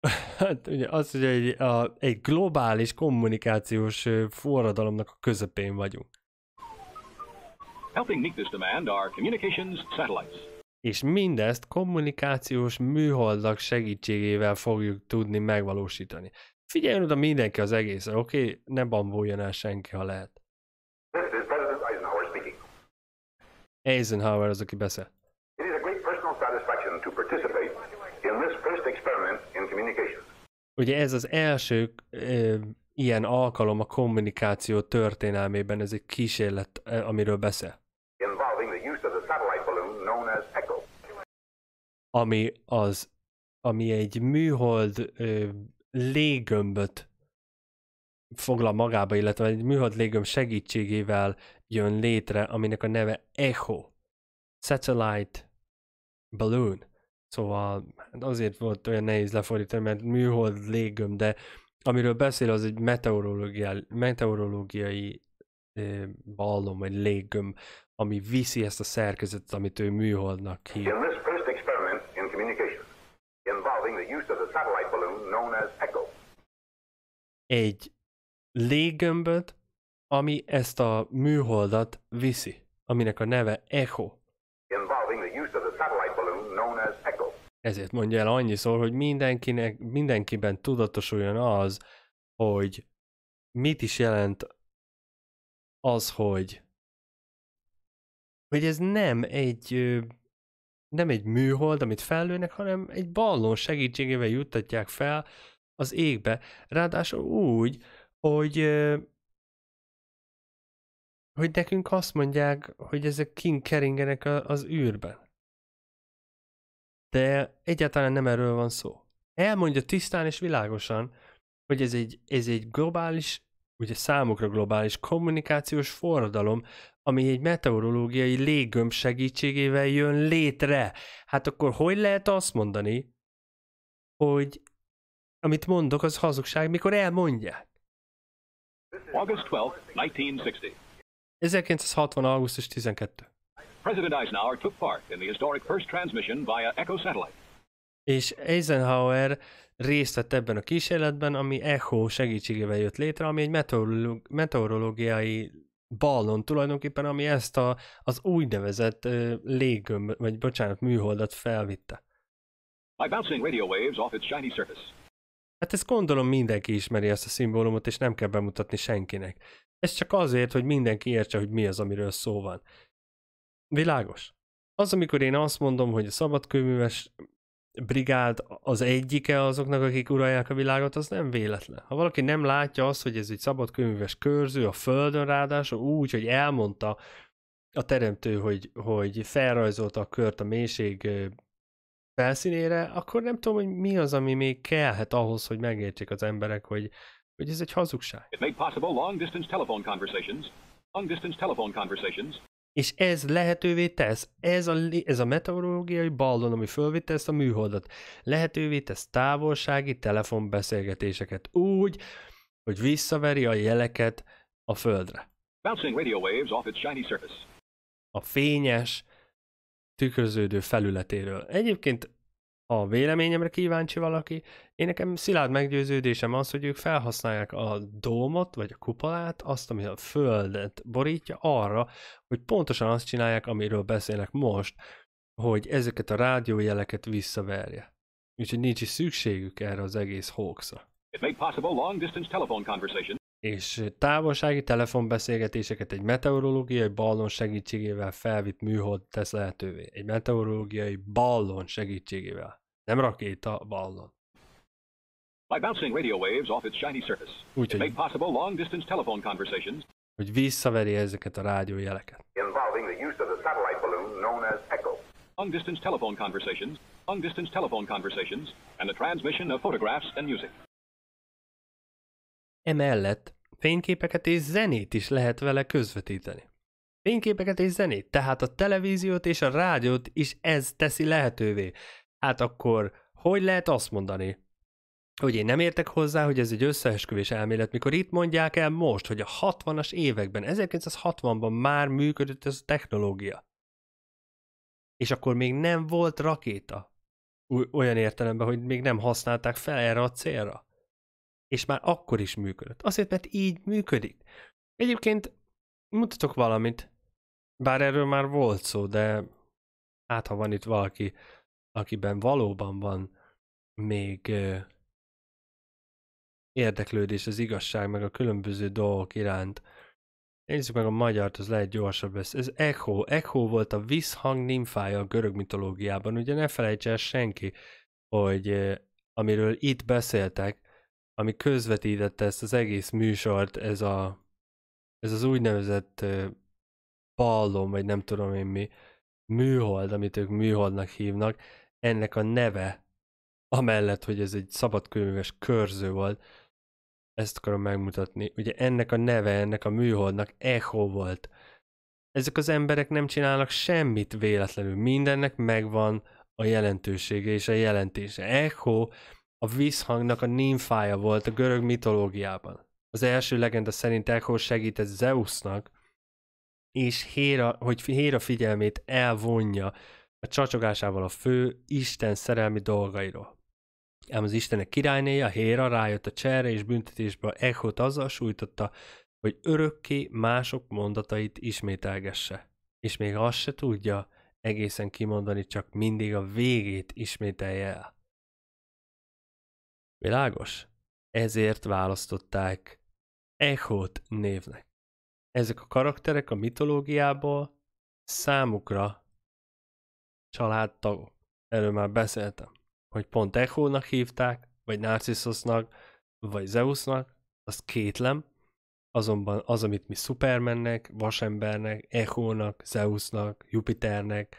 (laughs) hát ugye az, hogy egy, a, egy globális kommunikációs forradalomnak a közepén vagyunk. Helping meet this demand are communications satellites. És mindezt kommunikációs műholdak segítségével fogjuk tudni megvalósítani. Figyeljen oda mindenki az egészre, oké? Okay? Ne bambuljon el senki, ha lehet. Eisenhower az, aki beszél. Ugye ez az első ö, ilyen alkalom a kommunikáció történelmében, ez egy kísérlet, amiről beszél. Ami az, ami egy műhold ö, légömböt foglal magába, illetve egy műhold légöm segítségével jön létre, aminek a neve ECHO, Satellite Balloon. Szóval hát azért volt olyan nehéz lefordítani, mert műhold légöm, de amiről beszél, az egy meteorológiai, meteorológiai ballon, vagy légöm, ami viszi ezt a szerkezetet, amit ő műholdnak hív. Egy légömböt, ami ezt a műholdat viszi, aminek a neve ECHO. Ezért mondja el annyiszor, hogy mindenkinek, mindenkiben tudatosuljon az, hogy mit is jelent az, hogy hogy ez nem egy nem egy műhold, amit fellőnek, hanem egy ballon segítségével juttatják fel az égbe. Ráadásul úgy, hogy hogy nekünk azt mondják, hogy ezek kink keringenek az űrben. De egyáltalán nem erről van szó. Elmondja tisztán és világosan, hogy ez egy, ez egy globális, ugye számukra globális kommunikációs forradalom, ami egy meteorológiai léggömb segítségével jön létre. Hát akkor hogy lehet azt mondani, hogy amit mondok, az hazugság, mikor elmondják? August 12, 1960. 1960. augusztus 12. President Eisenhower took part in the historic first transmission via Echo satellite. És Eisenhower részt vett ebben a kísérletben, ami Echo segítségével jött létre, ami egy meteorológ- meteorológiai ballon tulajdonképpen, ami ezt a, az úgynevezett uh, léggömb, vagy bocsánat, műholdat felvitte. By bouncing radio waves off its shiny surface. Hát ezt gondolom mindenki ismeri ezt a szimbólumot, és nem kell bemutatni senkinek. Ez csak azért, hogy mindenki értse, hogy mi az, amiről szó van. Világos? Az, amikor én azt mondom, hogy a szabadkőműves brigád az egyike azoknak, akik uralják a világot, az nem véletlen. Ha valaki nem látja azt, hogy ez egy szabadkőműves körző a földön ráadásul úgy, hogy elmondta a teremtő, hogy, hogy felrajzolta a kört a mélység felszínére, akkor nem tudom, hogy mi az, ami még kellhet ahhoz, hogy megértsék az emberek, hogy hogy ez egy hazugság. It made possible long-distance telephone conversations, long-distance telephone conversations, és ez lehetővé tesz, ez a, ez a meteorológiai ballon, ami fölvitte ezt a műholdat, lehetővé tesz távolsági telefonbeszélgetéseket úgy, hogy visszaveri a jeleket a földre. radio waves off its shiny A fényes, tükröződő felületéről. Egyébként a véleményemre kíváncsi valaki, én nekem szilárd meggyőződésem az, hogy ők felhasználják a dómot, vagy a kupolát, azt, ami a földet borítja arra, hogy pontosan azt csinálják, amiről beszélek most, hogy ezeket a rádiójeleket visszaverje. Úgyhogy nincs is szükségük erre az egész hoaxra. It made possible long distance telephone conversation és távolsági telefonbeszélgetéseket egy meteorológiai ballon segítségével felvitt műhold tesz lehetővé. Egy meteorológiai ballon segítségével. Nem rakéta, ballon. By bouncing radio waves off its shiny surface, Úgy, it made possible long-distance telephone conversations. Hogy visszaveri ezeket a rádiójeleket. Involving the use of the satellite balloon known as Echo. Long-distance telephone conversations, long-distance telephone conversations, and the transmission of photographs and music. Emellett fényképeket és zenét is lehet vele közvetíteni. Fényképeket és zenét, tehát a televíziót és a rádiót is ez teszi lehetővé. Hát akkor hogy lehet azt mondani, hogy én nem értek hozzá, hogy ez egy összeesküvés elmélet, mikor itt mondják el most, hogy a 60-as években, 1960-ban már működött ez a technológia. És akkor még nem volt rakéta. Olyan értelemben, hogy még nem használták fel erre a célra és már akkor is működött. Azért, mert így működik. Egyébként mutatok valamit, bár erről már volt szó, de hát ha van itt valaki, akiben valóban van még érdeklődés az igazság, meg a különböző dolgok iránt. Nézzük meg a magyart, az lehet gyorsabb lesz. Ez Echo. Echo volt a visszhang nimfája a görög mitológiában. Ugye ne felejts el senki, hogy amiről itt beszéltek, ami közvetítette ezt az egész műsort, ez, a, ez az úgynevezett pallom, vagy nem tudom én mi, műhold, amit ők műholdnak hívnak, ennek a neve, amellett, hogy ez egy szabadkőműves körző volt, ezt akarom megmutatni. Ugye ennek a neve, ennek a műholdnak Echo volt. Ezek az emberek nem csinálnak semmit véletlenül. Mindennek megvan a jelentősége és a jelentése. Echo a vízhangnak a nimfája volt a görög mitológiában. Az első legenda szerint Echo segített Zeusnak, és Héra, hogy Héra figyelmét elvonja a csacsogásával a fő Isten szerelmi dolgairól. Ám az Istenek királynéja, Héra rájött a cserre, és büntetésbe Echo-t azzal sújtotta, hogy örökké mások mondatait ismételgesse. És még azt se tudja egészen kimondani, csak mindig a végét ismételje el. Világos? Ezért választották Echót névnek. Ezek a karakterek a mitológiából számukra családtagok. Erről már beszéltem, hogy pont Echónak hívták, vagy Narcissusnak, vagy Zeusnak, azt kétlem, azonban az, amit mi Supermannek, Vasembernek, Echónak, Zeusnak, Jupiternek,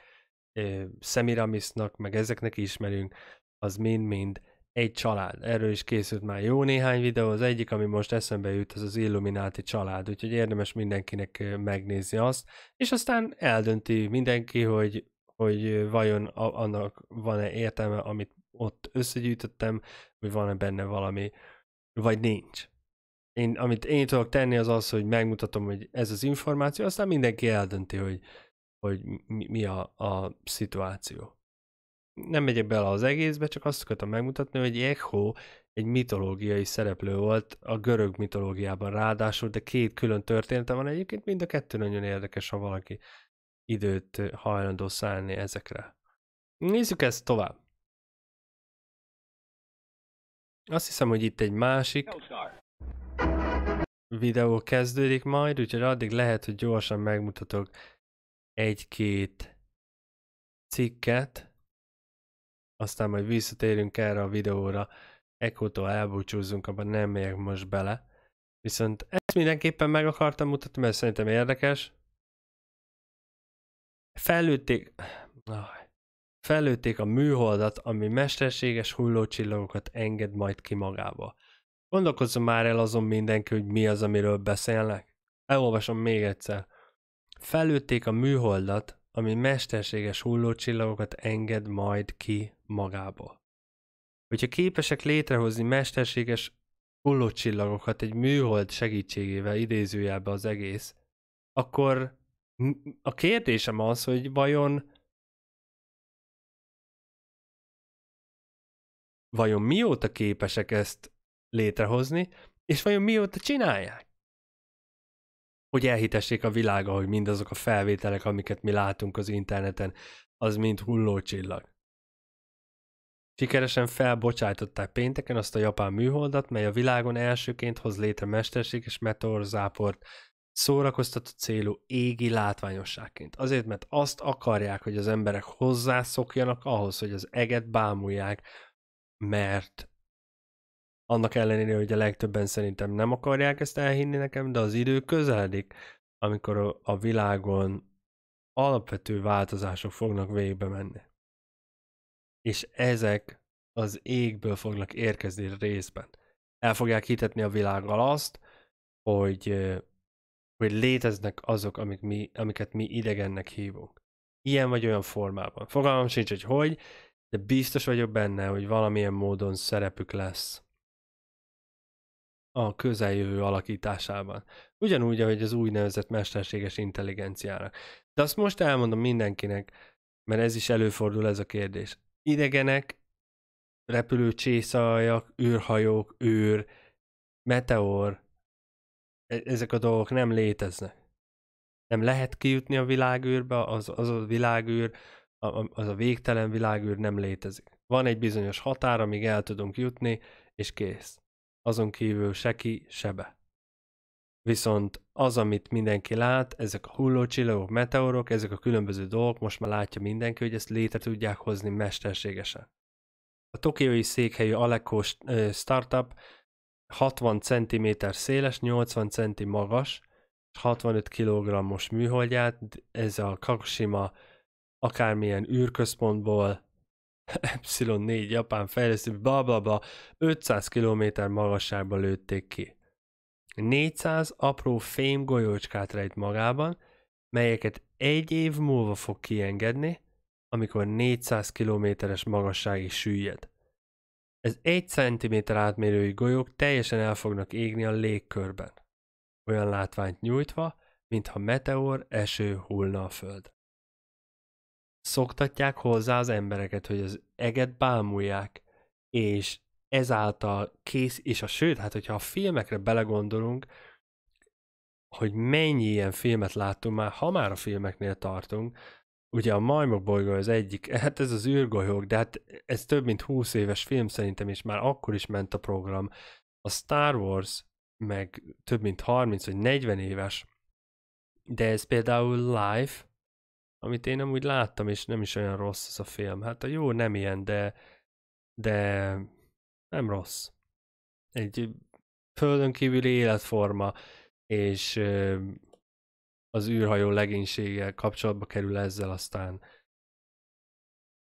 eh, Semiramisnak, meg ezeknek ismerünk, az mind-mind egy család. Erről is készült már jó néhány videó, az egyik, ami most eszembe jut, az az Illumináti család, úgyhogy érdemes mindenkinek megnézni azt, és aztán eldönti mindenki, hogy, hogy vajon annak van-e értelme, amit ott összegyűjtöttem, hogy van-e benne valami, vagy nincs. Én, amit én tudok tenni, az az, hogy megmutatom, hogy ez az információ, aztán mindenki eldönti, hogy, hogy mi, mi a, a szituáció nem megyek bele az egészbe, csak azt akartam megmutatni, hogy Echo egy mitológiai szereplő volt a görög mitológiában ráadásul, de két külön története van egyébként, mind a kettő nagyon érdekes, ha valaki időt hajlandó szállni ezekre. Nézzük ezt tovább. Azt hiszem, hogy itt egy másik videó kezdődik majd, úgyhogy addig lehet, hogy gyorsan megmutatok egy-két cikket, aztán majd visszatérünk erre a videóra, ekkortól elbúcsúzzunk, abban nem megyek most bele. Viszont ezt mindenképpen meg akartam mutatni, mert szerintem érdekes. Fellőtték, fellőtték a műholdat, ami mesterséges hullócsillagokat enged majd ki magába. Gondolkozzon már el azon mindenki, hogy mi az, amiről beszélnek. Elolvasom még egyszer. Fellőtték a műholdat, ami mesterséges hullócsillagokat enged majd ki magába. Hogyha képesek létrehozni mesterséges hullócsillagokat egy műhold segítségével idézőjelbe az egész, akkor a kérdésem az, hogy vajon vajon mióta képesek ezt létrehozni, és vajon mióta csinálják? Hogy elhitessék a világa, hogy mindazok a felvételek, amiket mi látunk az interneten, az mind hullócsillag. Sikeresen felbocsájtották pénteken azt a japán műholdat, mely a világon elsőként hoz létre mesterséges meteorzáport szórakoztató célú égi látványosságként. Azért, mert azt akarják, hogy az emberek hozzászokjanak ahhoz, hogy az eget bámulják, mert annak ellenére, hogy a legtöbben szerintem nem akarják ezt elhinni nekem, de az idő közeledik, amikor a világon alapvető változások fognak végbe menni és ezek az égből fognak érkezni részben. El fogják hitetni a világgal azt, hogy, hogy léteznek azok, amik mi, amiket mi idegennek hívunk. Ilyen vagy olyan formában. Fogalmam sincs, hogy hogy, de biztos vagyok benne, hogy valamilyen módon szerepük lesz a közeljövő alakításában. Ugyanúgy, ahogy az úgynevezett mesterséges intelligenciának. De azt most elmondom mindenkinek, mert ez is előfordul ez a kérdés idegenek, repülő csészajak, űrhajók, űr, meteor, e, ezek a dolgok nem léteznek. Nem lehet kijutni a világűrbe, az, az a világűr, az a végtelen világűr nem létezik. Van egy bizonyos határ, amíg el tudunk jutni, és kész. Azon kívül se ki, Viszont az, amit mindenki lát, ezek a hullócsillagok, meteorok, ezek a különböző dolgok, most már látja mindenki, hogy ezt létre tudják hozni mesterségesen. A tokiói székhelyű Aleko startup 60 cm széles, 80 cm magas, 65 kg-os műholdját, ez a Kagoshima akármilyen űrközpontból (laughs) Epsilon 4 japán fejlesztő, bla bla bla, 500 km magasságban lőtték ki. 400 apró fém golyócskát rejt magában, melyeket egy év múlva fog kiengedni, amikor 400 kilométeres magasságig süllyed. Ez 1 cm átmérői golyók teljesen el fognak égni a légkörben, olyan látványt nyújtva, mintha meteor eső hullna a föld. Szoktatják hozzá az embereket, hogy az eget bámulják, és ezáltal kész, és a sőt, hát hogyha a filmekre belegondolunk, hogy mennyi ilyen filmet láttunk már, ha már a filmeknél tartunk, ugye a Majmok bolygó az egyik, (laughs) hát ez az űrgolyók, de hát ez több mint 20 éves film szerintem, és már akkor is ment a program. A Star Wars meg több mint 30 vagy 40 éves, de ez például Life, amit én nem úgy láttam, és nem is olyan rossz ez a film. Hát a jó nem ilyen, de de nem rossz. Egy földön kívüli életforma, és az űrhajó legénységgel kapcsolatba kerül ezzel, aztán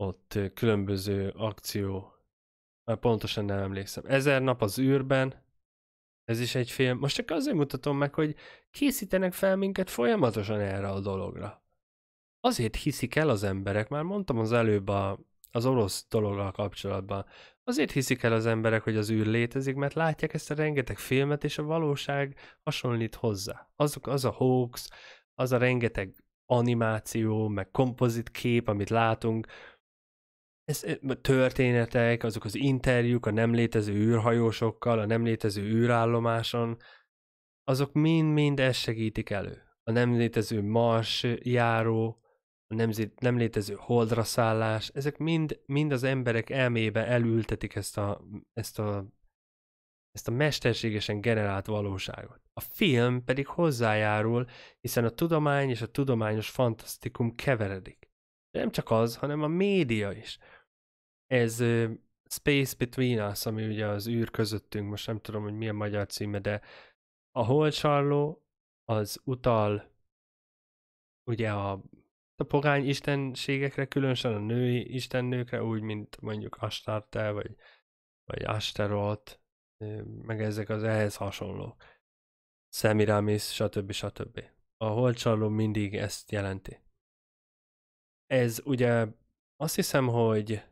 ott különböző akció, pontosan nem emlékszem. Ezer nap az űrben, ez is egy film. Most csak azért mutatom meg, hogy készítenek fel minket folyamatosan erre a dologra. Azért hiszik el az emberek, már mondtam az előbb a, az orosz dologgal kapcsolatban, Azért hiszik el az emberek, hogy az űr létezik, mert látják ezt a rengeteg filmet, és a valóság hasonlít hozzá. Azok, az a hoax, az a rengeteg animáció, meg kompozit kép, amit látunk, ez, történetek, azok az interjúk a nem létező űrhajósokkal, a nem létező űrállomáson, azok mind-mind ezt segítik elő. A nem létező mars járó, a nemzét, nem létező holdra szállás, ezek mind, mind az emberek elmébe elültetik ezt a, ezt a ezt a mesterségesen generált valóságot. A film pedig hozzájárul, hiszen a tudomány és a tudományos fantasztikum keveredik. De nem csak az, hanem a média is. Ez uh, Space Between Us, ami ugye az űr közöttünk, most nem tudom, hogy mi a magyar címe, de a holcsarló az utal ugye a a pogány istenségekre, különösen a női istennőkre, úgy, mint mondjuk Astarte, vagy, vagy Asterot, meg ezek az ehhez hasonlók. Semiramis, stb. stb. A holcsarló mindig ezt jelenti. Ez ugye azt hiszem, hogy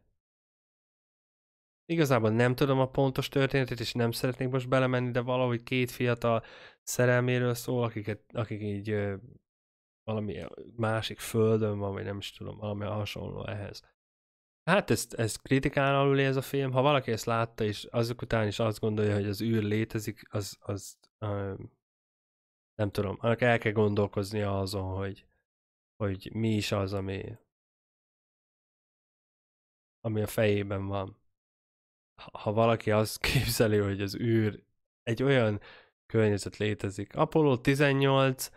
igazából nem tudom a pontos történetet, és nem szeretnék most belemenni, de valahogy két fiatal szerelméről szól, akiket, akik így valami másik földön van, vagy nem is tudom, valami hasonló ehhez. Hát ezt, ezt kritikán alul ez a film. Ha valaki ezt látta, és azok után is azt gondolja, hogy az űr létezik, az, az um, nem tudom, annak el kell gondolkozni azon, hogy, hogy mi is az, ami, ami a fejében van. Ha valaki azt (laughs) képzeli, hogy az űr egy olyan környezet létezik. Apollo 18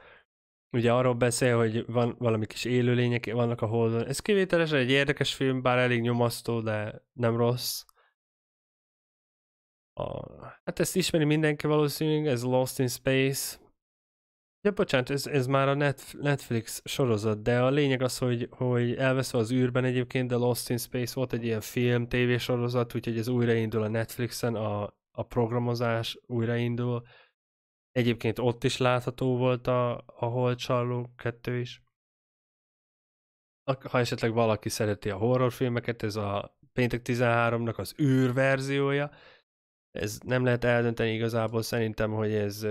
ugye arról beszél, hogy van valami kis élőlények, vannak a holdon. Ez kivételesen egy érdekes film, bár elég nyomasztó, de nem rossz. A, hát ezt ismeri mindenki valószínűleg, ez Lost in Space. Ja, bocsánat, ez, ez már a Netflix sorozat, de a lényeg az, hogy, hogy elveszve az űrben egyébként, de Lost in Space volt egy ilyen film, tévésorozat, úgyhogy ez újraindul a Netflixen, a, a programozás újraindul Egyébként ott is látható volt a, a holcsalló kettő is. Ha esetleg valaki szereti a horrorfilmeket, ez a Péntek 13-nak az verziója. Ez nem lehet eldönteni igazából szerintem, hogy ez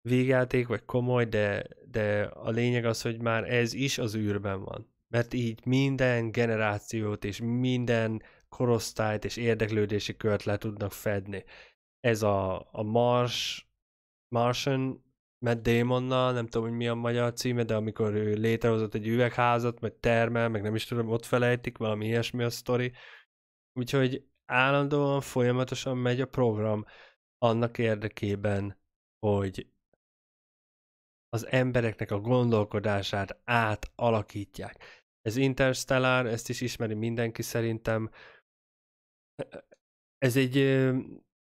végjáték vagy komoly, de, de a lényeg az, hogy már ez is az űrben van. Mert így minden generációt és minden korosztályt és érdeklődési kört le tudnak fedni. Ez a, a Mars Martian Matt Damonnal, nem tudom, hogy mi a magyar címe, de amikor ő létrehozott egy üvegházat, meg termel, meg nem is tudom, ott felejtik, valami ilyesmi a sztori. Úgyhogy állandóan folyamatosan megy a program annak érdekében, hogy az embereknek a gondolkodását átalakítják. Ez Interstellar, ezt is ismeri mindenki szerintem. Ez egy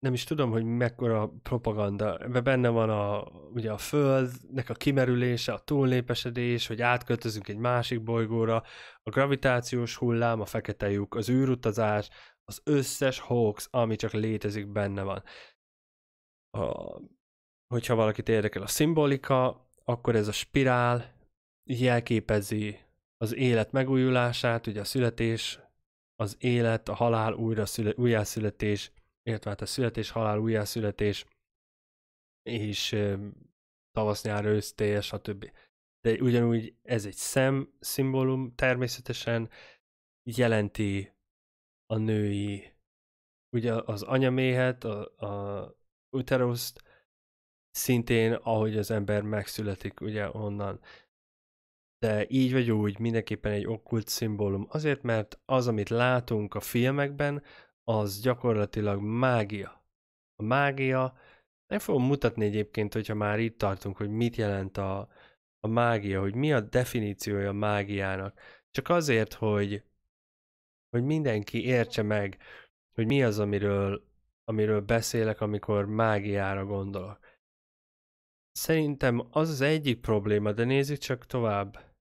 nem is tudom, hogy mekkora propaganda. Ebben benne van a, ugye a Földnek a kimerülése, a túlnépesedés, hogy átköltözünk egy másik bolygóra, a gravitációs hullám, a fekete lyuk, az űrutazás, az összes hoax, ami csak létezik, benne van. A, hogyha valakit érdekel a szimbolika, akkor ez a spirál jelképezi az élet megújulását, ugye a születés, az élet, a halál, újra szüle, újjászületés, illetve hát a születés, halál, újjászületés, és tavasz, nyár, ősz, tél, stb. De ugyanúgy ez egy szem szimbólum, természetesen jelenti a női, ugye az anyaméhet, a, a uteruszt, szintén ahogy az ember megszületik, ugye onnan. De így vagy úgy, mindenképpen egy okkult szimbólum. Azért, mert az, amit látunk a filmekben, az gyakorlatilag mágia. A mágia, nem fogom mutatni egyébként, hogyha már itt tartunk, hogy mit jelent a, a mágia, hogy mi a definíciója a mágiának. Csak azért, hogy, hogy mindenki értse meg, hogy mi az, amiről, amiről beszélek, amikor mágiára gondolok. Szerintem az az egyik probléma, de nézzük csak tovább.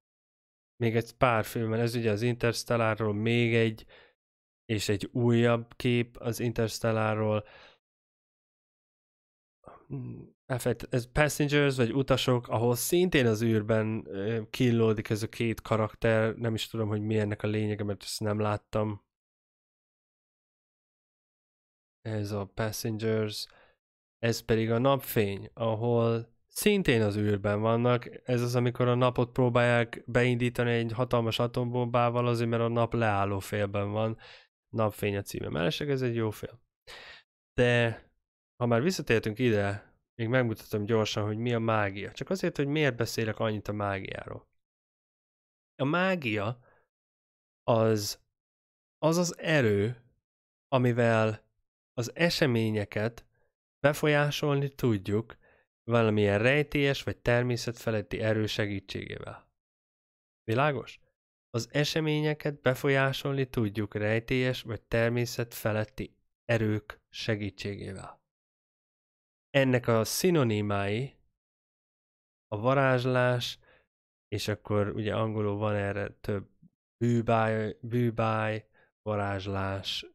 Még egy pár filmen, ez ugye az Interstellarról még egy, és egy újabb kép az Interstellarról. Hmm, ez Passengers, vagy Utasok, ahol szintén az űrben killódik ez a két karakter, nem is tudom, hogy mi ennek a lényege, mert ezt nem láttam. Ez a Passengers, ez pedig a napfény, ahol szintén az űrben vannak. Ez az, amikor a napot próbálják beindítani egy hatalmas atombombával, azért mert a nap leálló félben van, Napfény a címe. Mellesleg ez egy jó film. De ha már visszatértünk ide, még megmutatom gyorsan, hogy mi a mágia. Csak azért, hogy miért beszélek annyit a mágiáról. A mágia az az az erő, amivel az eseményeket befolyásolni tudjuk valamilyen rejtélyes vagy természetfeletti erő segítségével. Világos? Az eseményeket befolyásolni tudjuk rejtélyes vagy természet feletti erők segítségével. Ennek a szinonimái a varázslás, és akkor ugye angolul van erre több bűbáj, bűbáj varázslás,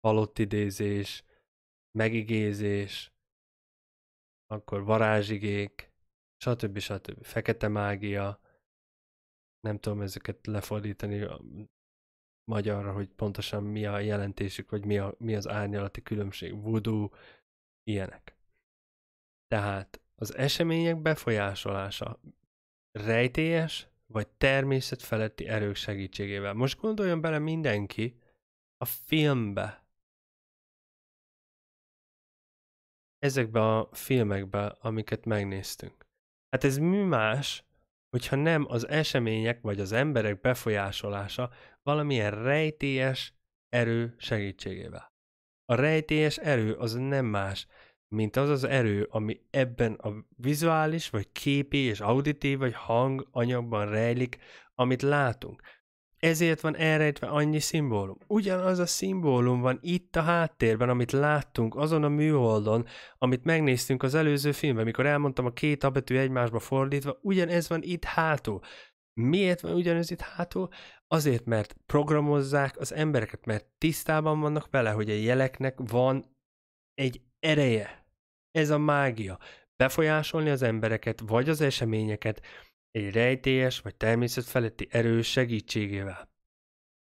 halottidézés megigézés, akkor varázsigék, stb. stb. stb. Fekete mágia, nem tudom ezeket lefordítani magyarra, hogy pontosan mi a jelentésük, vagy mi, a, mi az árnyalati különbség. Voodoo, ilyenek. Tehát az események befolyásolása rejtélyes vagy természet feletti erők segítségével. Most gondoljon bele mindenki a filmbe. Ezekbe a filmekbe, amiket megnéztünk. Hát ez mi más, hogyha nem az események vagy az emberek befolyásolása valamilyen rejtélyes erő segítségével. A rejtélyes erő az nem más, mint az az erő, ami ebben a vizuális, vagy képi és auditív, vagy hang anyagban rejlik, amit látunk ezért van elrejtve annyi szimbólum. Ugyanaz a szimbólum van itt a háttérben, amit láttunk azon a műholdon, amit megnéztünk az előző filmben, mikor elmondtam a két abetű egymásba fordítva, ugyanez van itt hátul. Miért van ugyanez itt hátul? Azért, mert programozzák az embereket, mert tisztában vannak vele, hogy a jeleknek van egy ereje. Ez a mágia. Befolyásolni az embereket, vagy az eseményeket, egy rejtélyes vagy természetfeletti erő segítségével.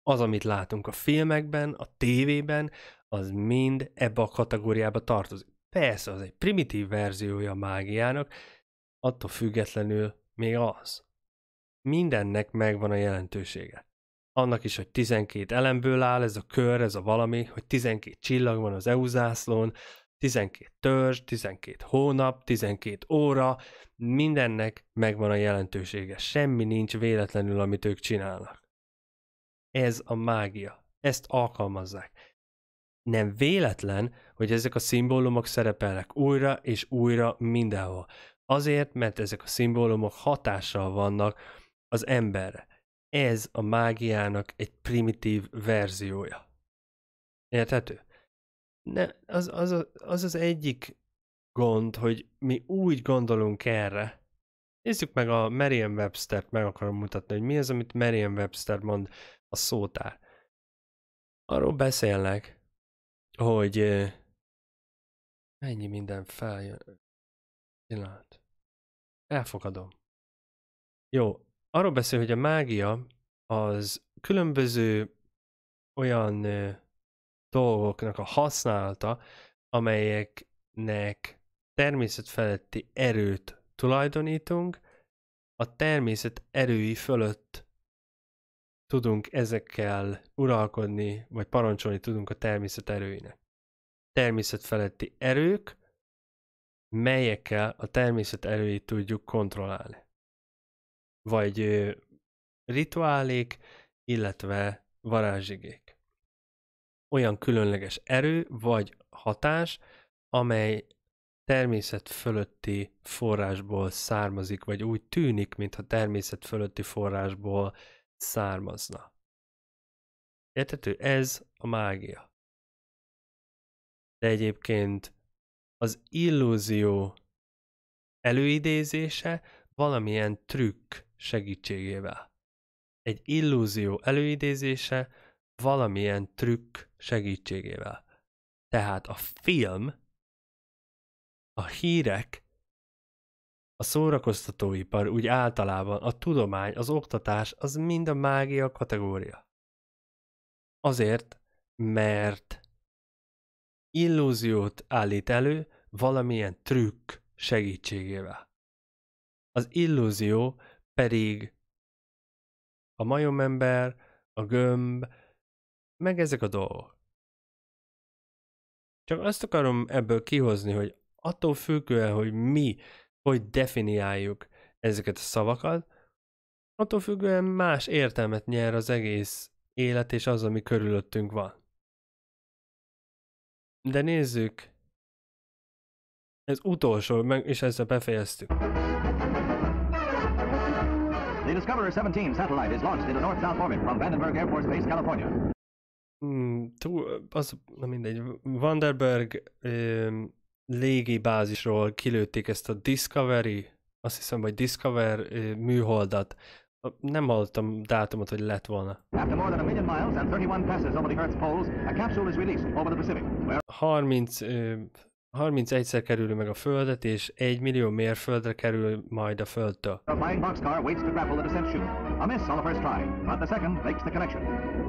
Az, amit látunk a filmekben, a tévében, az mind ebbe a kategóriába tartozik. Persze, az egy primitív verziója a mágiának, attól függetlenül még az. Mindennek megvan a jelentősége. Annak is, hogy 12 elemből áll ez a kör, ez a valami, hogy 12 csillag van az EU zászlón, 12 törzs, 12 hónap, 12 óra, mindennek megvan a jelentősége. Semmi nincs véletlenül, amit ők csinálnak. Ez a mágia. Ezt alkalmazzák. Nem véletlen, hogy ezek a szimbólumok szerepelnek újra és újra mindenhol. Azért, mert ezek a szimbólumok hatással vannak az emberre. Ez a mágiának egy primitív verziója. Érthető? Ne, az, az, az az egyik gond, hogy mi úgy gondolunk erre. Nézzük meg a Merriam-Webster-t, meg akarom mutatni, hogy mi az, amit Merriam-Webster mond a szótár. Arról beszélnek, hogy mennyi minden feljön. Pillanat. Elfogadom. Jó, arról beszél, hogy a mágia az különböző olyan dolgoknak a használata, amelyeknek természetfeletti erőt tulajdonítunk, a természet erői fölött tudunk ezekkel uralkodni, vagy parancsolni tudunk a természet erőinek. Természet feletti erők, melyekkel a természet erőit tudjuk kontrollálni. Vagy ö, rituálék, illetve varázsigék. Olyan különleges erő vagy hatás, amely természet fölötti forrásból származik, vagy úgy tűnik, mintha természet fölötti forrásból származna. Érthető? Ez a mágia. De egyébként az illúzió előidézése valamilyen trükk segítségével. Egy illúzió előidézése valamilyen trükk segítségével. Tehát a film a hírek, a szórakoztatóipar úgy általában, a tudomány, az oktatás, az mind a mágia kategória. Azért, mert illúziót állít elő valamilyen trükk segítségével. Az illúzió pedig a majomember, a gömb, meg ezek a dolgok. Csak azt akarom ebből kihozni, hogy attól függően, hogy mi, hogy definiáljuk ezeket a szavakat, attól függően más értelmet nyer az egész élet és az, ami körülöttünk van. De nézzük, ez utolsó, meg, és ezzel befejeztük. The Discoverer 17 satellite is launched into north-south orbit from Vandenberg Air Force Base, California. Mm, túl, az, na mindegy, Vandenberg um, légi bázisról kilőtték ezt a Discovery, azt hiszem, vagy Discover műholdat. Nem hallottam dátumot, hogy lett volna. 30, 31-szer kerül meg a Földet, és 1 millió mérföldre kerül majd a Földtől. A flying boxcar waits to grapple the descent chute. A miss on the first try, but the second makes the connection.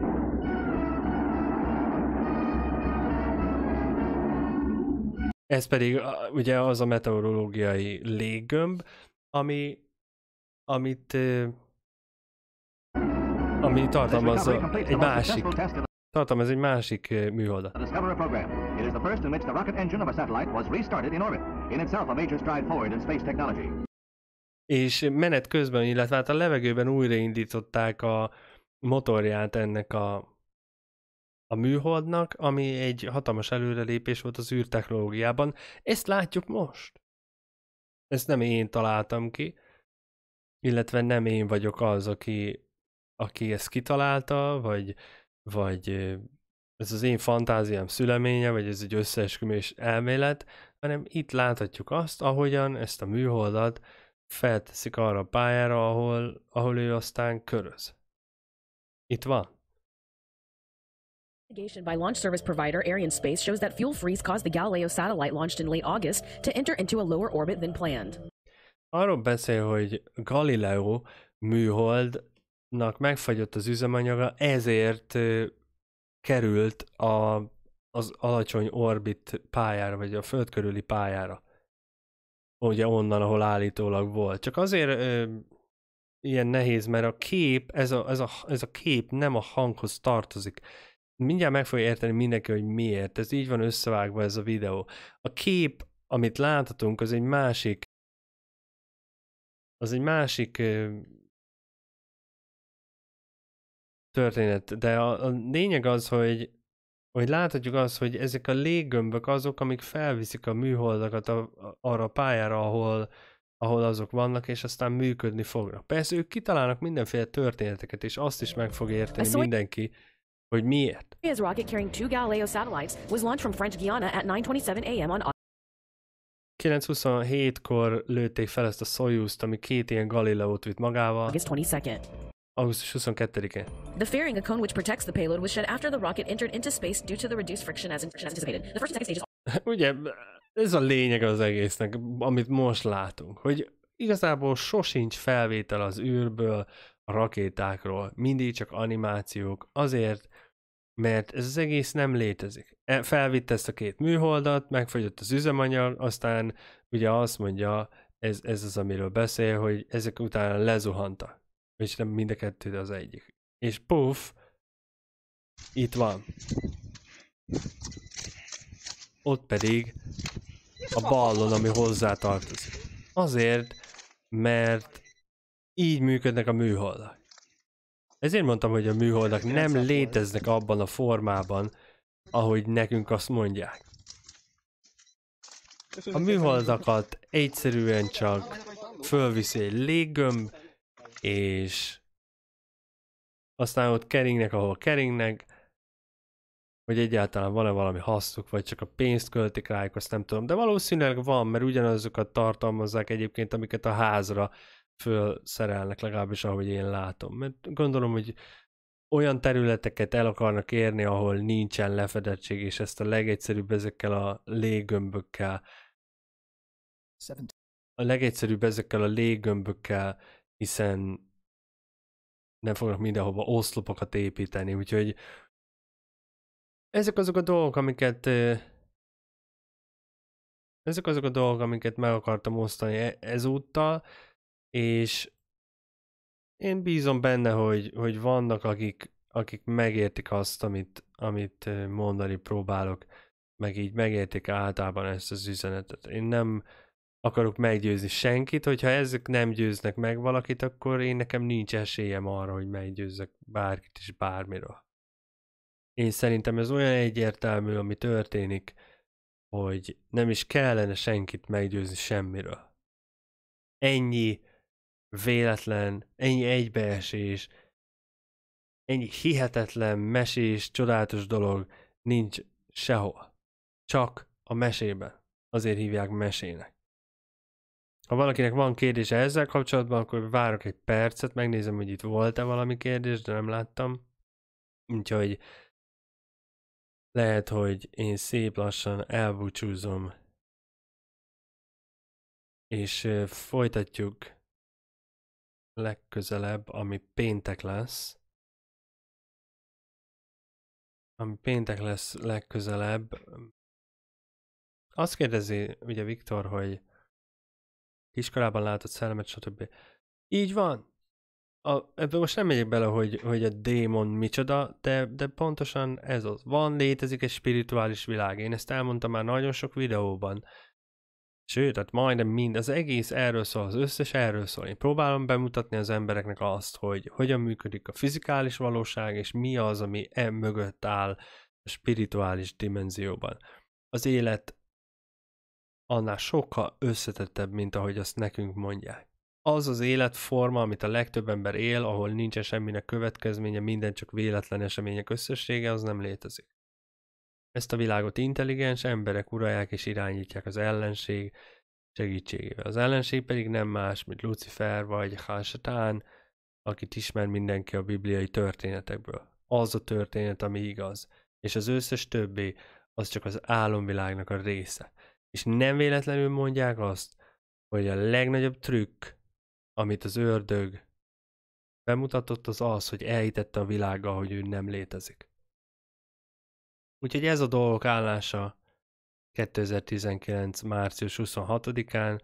Ez pedig ugye az a meteorológiai léggömb, ami, amit ami tartalmaz egy másik tartalmaz egy másik műholdat. És menet közben, illetve hát a levegőben újraindították a motorját ennek a a műholdnak, ami egy hatalmas előrelépés volt az űrtechnológiában. Ezt látjuk most. Ezt nem én találtam ki, illetve nem én vagyok az, aki, aki ezt kitalálta, vagy, vagy ez az én fantáziám szüleménye, vagy ez egy összeesküvés elmélet, hanem itt láthatjuk azt, ahogyan ezt a műholdat felteszik arra a pályára, ahol, ahol ő aztán köröz. Itt van investigation by launch service provider Arianespace shows that fuel freeze caused the Galileo satellite launched in late August to enter into a lower orbit than planned. Arról beszél, hogy Galileo műholdnak megfagyott az üzemanyaga, ezért került a, az alacsony orbit pályára, vagy a föld körüli pályára. Ugye onnan, ahol állítólag volt. Csak azért ö, ilyen nehéz, mert a kép, ez a, ez, a, ez a kép nem a hanghoz tartozik mindjárt meg fogja érteni mindenki, hogy miért. Ez így van összevágva ez a videó. A kép, amit láthatunk, az egy másik az egy másik történet, de a, a lényeg az, hogy hogy láthatjuk azt, hogy ezek a léggömbök azok, amik felviszik a műholdakat a, a, arra a pályára, ahol, ahol azok vannak, és aztán működni fognak. Persze ők kitalálnak mindenféle történeteket, és azt is meg fog érteni mindenki hogy miért. His rocket carrying two Galileo satellites was launched from French Guiana at 9:27 a.m. on 927-kor lőtték fel ezt a Soyuz-t, ami két ilyen Galileót vitt magával. August 22 Augusztus 22-e. The fairing, a cone which protects the payload, was shed after the rocket entered into space due to the reduced friction as, anticipated. The first and second stages... (laughs) Ugye, ez a lényeg az egésznek, amit most látunk, hogy igazából sosincs felvétel az űrből, a rakétákról, mindig csak animációk, azért, mert ez az egész nem létezik. E, Felvitte ezt a két műholdat, megfagyott az üzemanyag, aztán ugye azt mondja, ez, ez az, amiről beszél, hogy ezek után lezuhantak. És nem mind a kettő az egyik. És puff, itt van. Ott pedig a ballon, ami hozzá tartozik. Azért, mert így működnek a műholdak. Ezért mondtam, hogy a műholdak nem léteznek abban a formában, ahogy nekünk azt mondják. A műholdakat egyszerűen csak fölviszi egy léggömb, és aztán ott keringnek, ahol keringnek, hogy egyáltalán van-e valami hasznuk, vagy csak a pénzt költik rájuk, azt nem tudom. De valószínűleg van, mert ugyanazokat tartalmazzák egyébként, amiket a házra fölszerelnek, legalábbis ahogy én látom. Mert gondolom, hogy olyan területeket el akarnak érni, ahol nincsen lefedettség, és ezt a legegyszerűbb ezekkel a légömbökkel. a legegyszerűbb ezekkel a légömbökkel hiszen nem fognak mindenhova oszlopokat építeni, úgyhogy ezek azok a dolgok, amiket ezek azok a dolgok, amiket meg akartam osztani e-, ezúttal, és én bízom benne, hogy, hogy vannak, akik, akik megértik azt, amit, amit mondani próbálok, meg így megértik általában ezt az üzenetet. Én nem akarok meggyőzni senkit, hogyha ezek nem győznek meg valakit, akkor én nekem nincs esélyem arra, hogy meggyőzzek bárkit is bármiről. Én szerintem ez olyan egyértelmű, ami történik, hogy nem is kellene senkit meggyőzni semmiről. Ennyi véletlen, ennyi egybeesés, ennyi hihetetlen, mesés, csodálatos dolog nincs sehol. Csak a mesében. Azért hívják mesének. Ha valakinek van kérdése ezzel kapcsolatban, akkor várok egy percet, megnézem, hogy itt volt-e valami kérdés, de nem láttam. Úgyhogy lehet, hogy én szép lassan elbúcsúzom, és folytatjuk legközelebb, ami péntek lesz, ami péntek lesz legközelebb, azt kérdezi ugye Viktor, hogy iskolában látott szellemet, stb. Így van. A, ebben most nem megyek bele, hogy, hogy a démon micsoda, de, de pontosan ez az. Van, létezik egy spirituális világ. Én ezt elmondtam már nagyon sok videóban. Sőt, tehát majdnem mind, az egész erről szól, az összes erről szól. Én próbálom bemutatni az embereknek azt, hogy hogyan működik a fizikális valóság, és mi az, ami e mögött áll a spirituális dimenzióban. Az élet annál sokkal összetettebb, mint ahogy azt nekünk mondják. Az az életforma, amit a legtöbb ember él, ahol nincsen semminek következménye, minden csak véletlen események összessége, az nem létezik. Ezt a világot intelligens emberek uralják és irányítják az ellenség segítségével. Az ellenség pedig nem más, mint Lucifer vagy Hásatán, akit ismer mindenki a bibliai történetekből. Az a történet, ami igaz, és az összes többi az csak az álomvilágnak a része. És nem véletlenül mondják azt, hogy a legnagyobb trükk, amit az ördög bemutatott, az az, hogy elhitette a világgal, hogy ő nem létezik. Úgyhogy ez a dolgok állása 2019. március 26-án.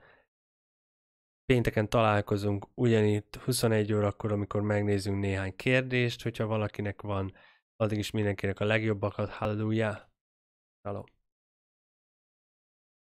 Pénteken találkozunk ugyanitt 21 órakor, amikor megnézünk néhány kérdést, hogyha valakinek van, addig is mindenkinek a legjobbakat, halleluja! Hello.